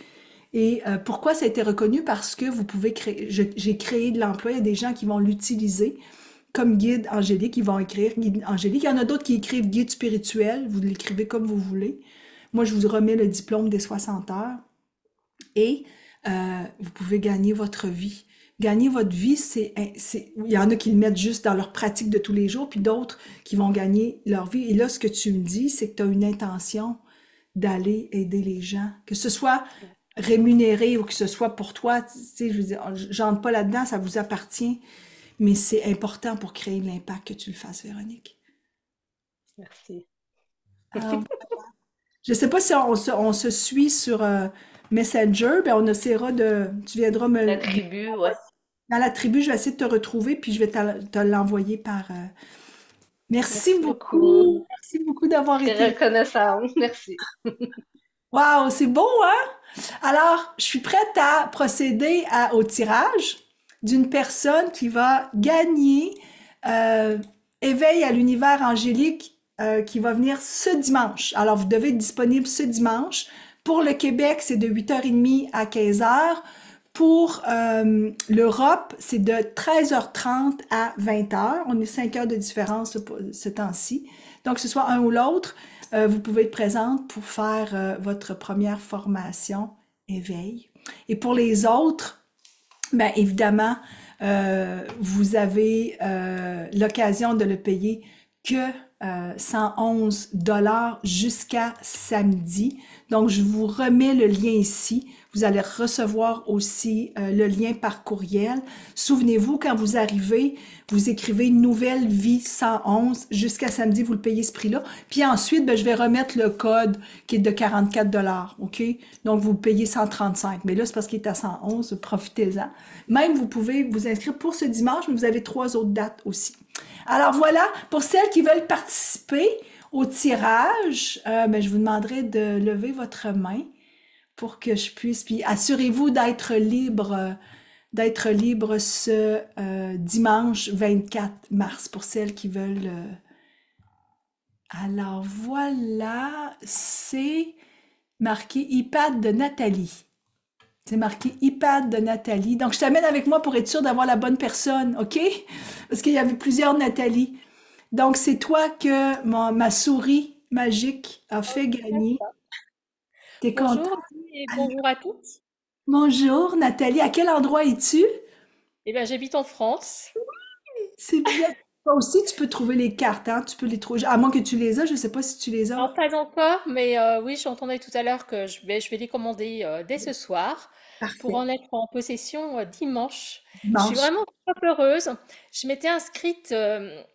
Et euh, pourquoi ça a été reconnu? Parce que vous pouvez créer, j'ai créé de l'emploi, il y a des gens qui vont l'utiliser comme guide angélique, ils vont écrire guide angélique. Il y en a d'autres qui écrivent guide spirituel, vous l'écrivez comme vous voulez. Moi, je vous remets le diplôme des 60 heures et euh, vous pouvez gagner votre vie. Gagner votre vie, c'est, il y en a qui le mettent juste dans leur pratique de tous les jours, puis d'autres qui vont gagner leur vie. Et là, ce que tu me dis, c'est que tu as une intention d'aller aider les gens, que ce soit rémunéré ou que ce soit pour toi, tu je ne pas là-dedans, ça vous appartient, mais c'est important pour créer l'impact que tu le fasses, Véronique. Merci. Je ah, <laughs> je sais pas si on se, suit sur euh, Messenger, ben on essaiera de, tu viendras me... La tribu, ouais. Dans la tribu, je vais essayer de te retrouver, puis je vais te, l'envoyer par... Euh, Merci, beaucoup. beaucoup. Merci beaucoup d'avoir été. reconnaissante. Merci. <laughs> Wow, c'est beau, hein? Alors, je suis prête à procéder au tirage d'une personne qui va gagner euh, Éveil à l'univers angélique euh, qui va venir ce dimanche. Alors, vous devez être disponible ce dimanche. Pour le Québec, c'est de 8h30 à 15h. Pour euh, l'Europe, c'est de 13h30 à 20h. On est 5 heures de différence ce, ce temps-ci. Donc, que ce soit un ou l'autre. Euh, vous pouvez être présente pour faire euh, votre première formation éveil. Et pour les autres, bien évidemment, euh, vous avez l'occasion de le payer que 111 dollars jusqu'à samedi. Donc, je vous remets le lien ici vous allez recevoir aussi euh, le lien par courriel. Souvenez-vous, quand vous arrivez, vous écrivez Nouvelle Vie 111. Jusqu'à samedi, vous le payez ce prix-là. Puis ensuite, ben, je vais remettre le code qui est de 44 dollars, OK? Donc, vous payez 135. Mais là, c'est parce qu'il est à 111. Profitez-en. Même, vous pouvez vous inscrire pour ce dimanche, mais vous avez trois autres dates aussi. Alors voilà, pour celles qui veulent participer au tirage, euh, ben, je vous demanderai de lever votre main pour que je puisse. Puis assurez-vous d'être libre, d'être libre ce euh, dimanche 24 mars pour celles qui veulent. Euh. Alors voilà, c'est marqué iPad de Nathalie. C'est marqué iPad de Nathalie. Donc, je t'amène avec moi pour être sûr d'avoir la bonne personne, OK? Parce qu'il y avait plusieurs Nathalie. Donc, c'est toi que ma, ma, souris magique a fait gagner. T'es contente? Ah, bonjour à toutes. Bonjour Nathalie, à quel endroit es-tu? Eh bien, j'habite en France. Oui, c'est bien. Toi aussi, tu peux trouver les cartes, hein? tu peux les trouver. À moins que tu les aies, je ne sais pas si tu les as. pas encore, mais euh, oui, j'entendais tout à l'heure que je vais, les commander euh, dès ce soir pour en être en possession euh, dimanche. Je suis vraiment trop heureuse. Je m'étais inscrite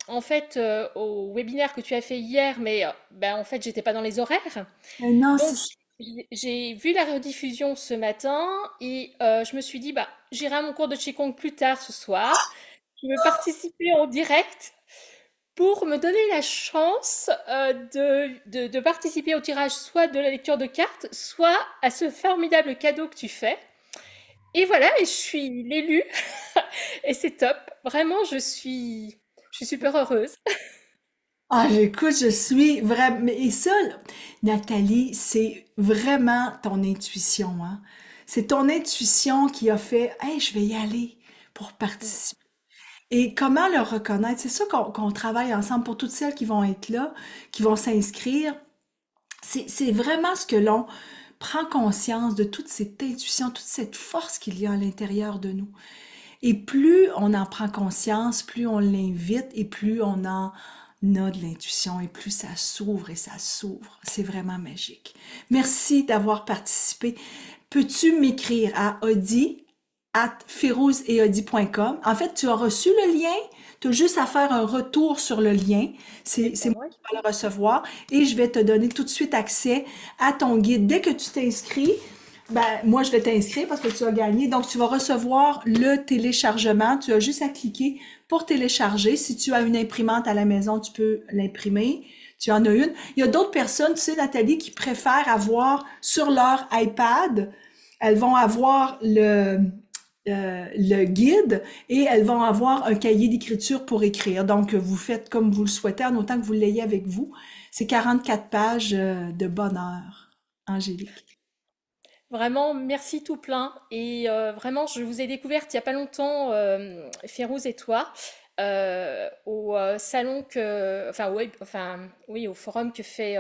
en fait au webinaire que tu as fait hier, mais ben, en fait, j'étais pas dans les horaires. Ben non, j'ai vu la rediffusion ce matin et euh, je me suis dit, bah, j'irai à mon cours de Qigong plus tard ce soir. Je veux participer en direct pour me donner la chance euh, de, participer au tirage soit de la lecture de cartes, soit à ce formidable cadeau que tu fais. Et voilà, et je suis l'élue <laughs> et c'est top. Vraiment, je suis, je suis super heureuse. <laughs> Ah, j'écoute, je suis vraiment. Et ça, Nathalie, c'est vraiment ton intuition. Hein? C'est ton intuition qui a fait Hey, je vais y aller pour participer. Et comment le reconnaître? C'est ça qu'on travaille ensemble pour toutes celles qui vont être là, qui vont s'inscrire. C'est vraiment ce que l'on prend conscience de toute cette intuition, toute cette force qu'il y a à l'intérieur de nous. Et plus on en prend conscience, plus on l'invite et plus on en a de l'intuition et plus ça s'ouvre et ça s'ouvre. C'est vraiment magique. Merci d'avoir participé. Peux-tu m'écrire à Audi En fait, tu as reçu le lien. Tu as juste à faire un retour sur le lien. C'est moi qui vais le recevoir et je vais te donner tout de suite accès à ton guide. Dès que tu t'inscris, ben, moi, je vais t'inscrire parce que tu as gagné. Donc, tu vas recevoir le téléchargement. Tu as juste à cliquer pour télécharger. Si tu as une imprimante à la maison, tu peux l'imprimer. Tu en as une. Il y a d'autres personnes, tu sais, Nathalie, qui préfèrent avoir sur leur iPad, elles vont avoir le, euh, le guide et elles vont avoir un cahier d'écriture pour écrire. Donc, vous faites comme vous le souhaitez, en autant que vous l'ayez avec vous. C'est 44 pages euh, de bonheur, Angélique. Vraiment, merci tout plein. Et euh, vraiment, je vous ai découverte il n'y a pas longtemps, euh, et toi, euh, au euh, salon que, enfin, enfin, oui, au forum que fait,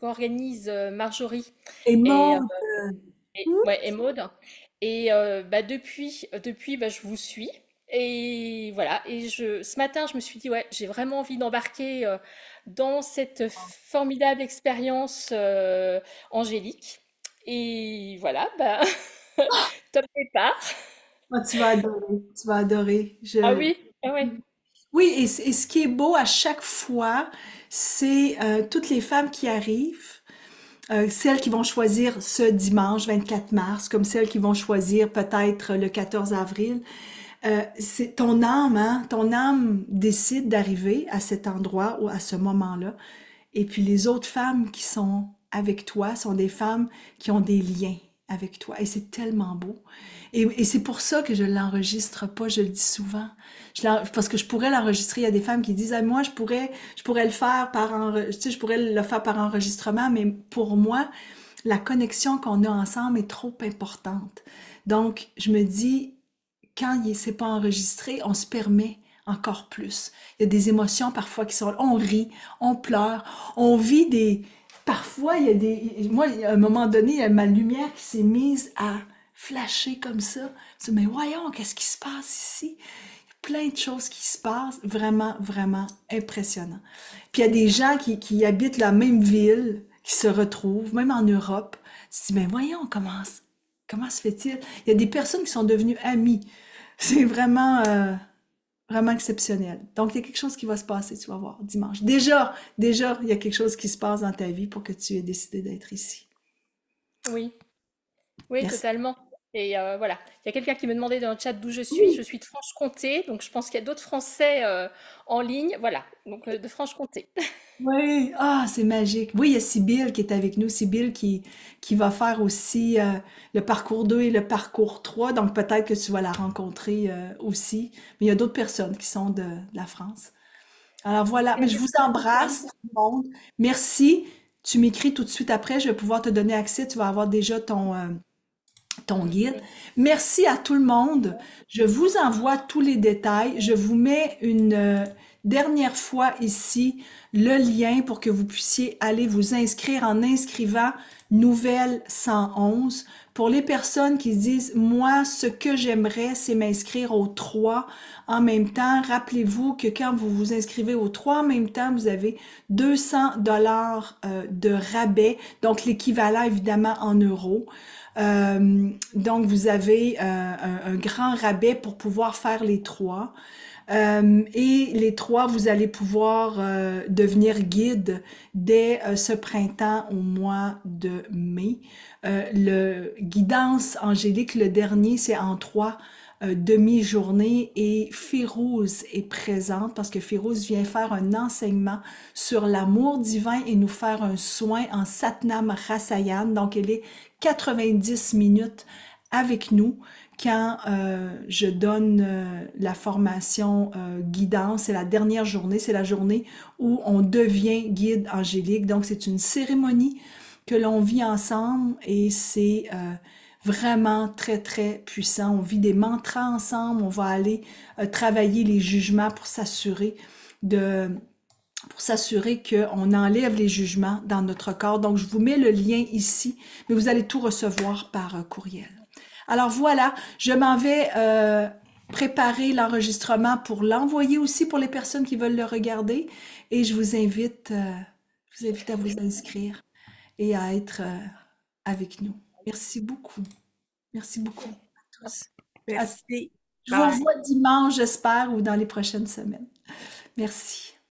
qu'organise Marjorie. Et Maude. Et, ouais, et, bah, depuis, depuis, bah, je vous suis. Et voilà, et je, ce matin, je me suis dit, ouais, j'ai vraiment envie d'embarquer dans cette formidable expérience angélique. Et voilà, ben, <laughs> top départ. Ah, tu vas adorer, tu vas adorer. Ah oui, ah oui. Oui, et, ce qui est beau à chaque fois, c'est euh, toutes les femmes qui arrivent, euh, celles qui vont choisir ce dimanche 24 mars, comme celles qui vont choisir peut-être le 14 avril. Euh, c'est ton âme, hein? ton âme décide d'arriver à cet endroit ou à ce moment-là. Et puis les autres femmes qui sont avec toi sont des femmes qui ont des liens avec toi. Et c'est tellement beau. Et, c'est pour ça que je ne l'enregistre pas, je le dis souvent. parce que je pourrais l'enregistrer. Il y a des femmes qui disent, ah, moi, je pourrais, je pourrais le faire par tu sais, je pourrais le faire par enregistrement, mais pour moi, la connexion qu'on a ensemble est trop importante. Donc, je me dis, quand c'est pas enregistré, on se permet encore plus. Il y a des émotions parfois qui sont, on rit, on pleure, on vit des, parfois, il y a des. Moi, à un moment donné, il ma lumière qui s'est mise à flasher comme ça. Je mais voyons, qu'est-ce qui se passe ici? plein de choses qui se passent. Vraiment, vraiment impressionnant. Puis il y a des gens qui, habitent la même ville, qui se retrouvent, même en Europe. Je dis, mais voyons, comment, comment se fait-il? Il y a des personnes qui sont devenues amies. <laughs> C'est vraiment. Euh, vraiment exceptionnel. Donc, il y a quelque chose qui va se passer, tu vas voir, dimanche. Déjà, déjà, il y a quelque chose qui se passe dans ta vie pour que tu aies décidé d'être ici. Oui. Oui, totalement. Et euh, voilà, il y a quelqu'un qui me demandait dans le chat d'où je suis. Je suis de Franche-Comté, donc je pense qu'il y a d'autres Français euh, en ligne. Voilà, donc euh, de Franche-Comté. <laughs> Oui, ah, c'est magique. Oui, il y a Sybille qui est avec nous. Sybille qui, qui va faire aussi le parcours 2 et le parcours 3. Donc peut-être que tu vas la rencontrer aussi. Mais il y a d'autres personnes qui sont de, de, la France. Alors voilà, mais je vous embrasse tout le monde. Merci. Tu m'écris tout de suite après. Je vais pouvoir te donner accès. Tu vas avoir déjà ton ton guide. Merci à tout le monde. Je vous envoie tous les détails. Je vous mets une euh, dernière fois ici le lien pour que vous puissiez aller vous inscrire en inscrivant Nouvelle 111. Pour les personnes qui disent, moi, ce que j'aimerais, c'est m'inscrire aux trois en même temps, rappelez-vous que quand vous vous inscrivez au trois en même temps, vous avez 200 dollars euh, de rabais, donc l'équivalent évidemment en euros. Euh, donc, vous avez euh, un, grand rabais pour pouvoir faire les trois. Euh, et les trois, vous allez pouvoir devenir guide dès ce printemps au mois de mai. le guidance angélique, le dernier, c'est en trois demi journées et Firouz est présente parce que Firouz vient faire un enseignement sur l'amour divin et nous faire un soin en Satnam Rasayan. Donc, elle est 90 minutes avec nous quand euh, je donne euh, la formation euh, guidance. C'est la dernière journée, c'est la journée où on devient guide angélique. Donc, c'est une cérémonie que l'on vit ensemble et c'est vraiment très, très puissant. On vit des mantras ensemble, on va aller travailler les jugements pour s'assurer de pour s'assurer qu'on enlève les jugements dans notre corps. Donc, je vous mets le lien ici, mais vous allez tout recevoir par euh, courriel. Alors voilà, je m'en vais euh, préparer l'enregistrement pour l'envoyer aussi pour les personnes qui veulent le regarder. Et je vous invite, euh, vous invite à vous inscrire et à être avec nous. Merci beaucoup. Merci beaucoup à tous. Merci. Je vous revois dimanche, j'espère, ou dans les prochaines semaines. Merci.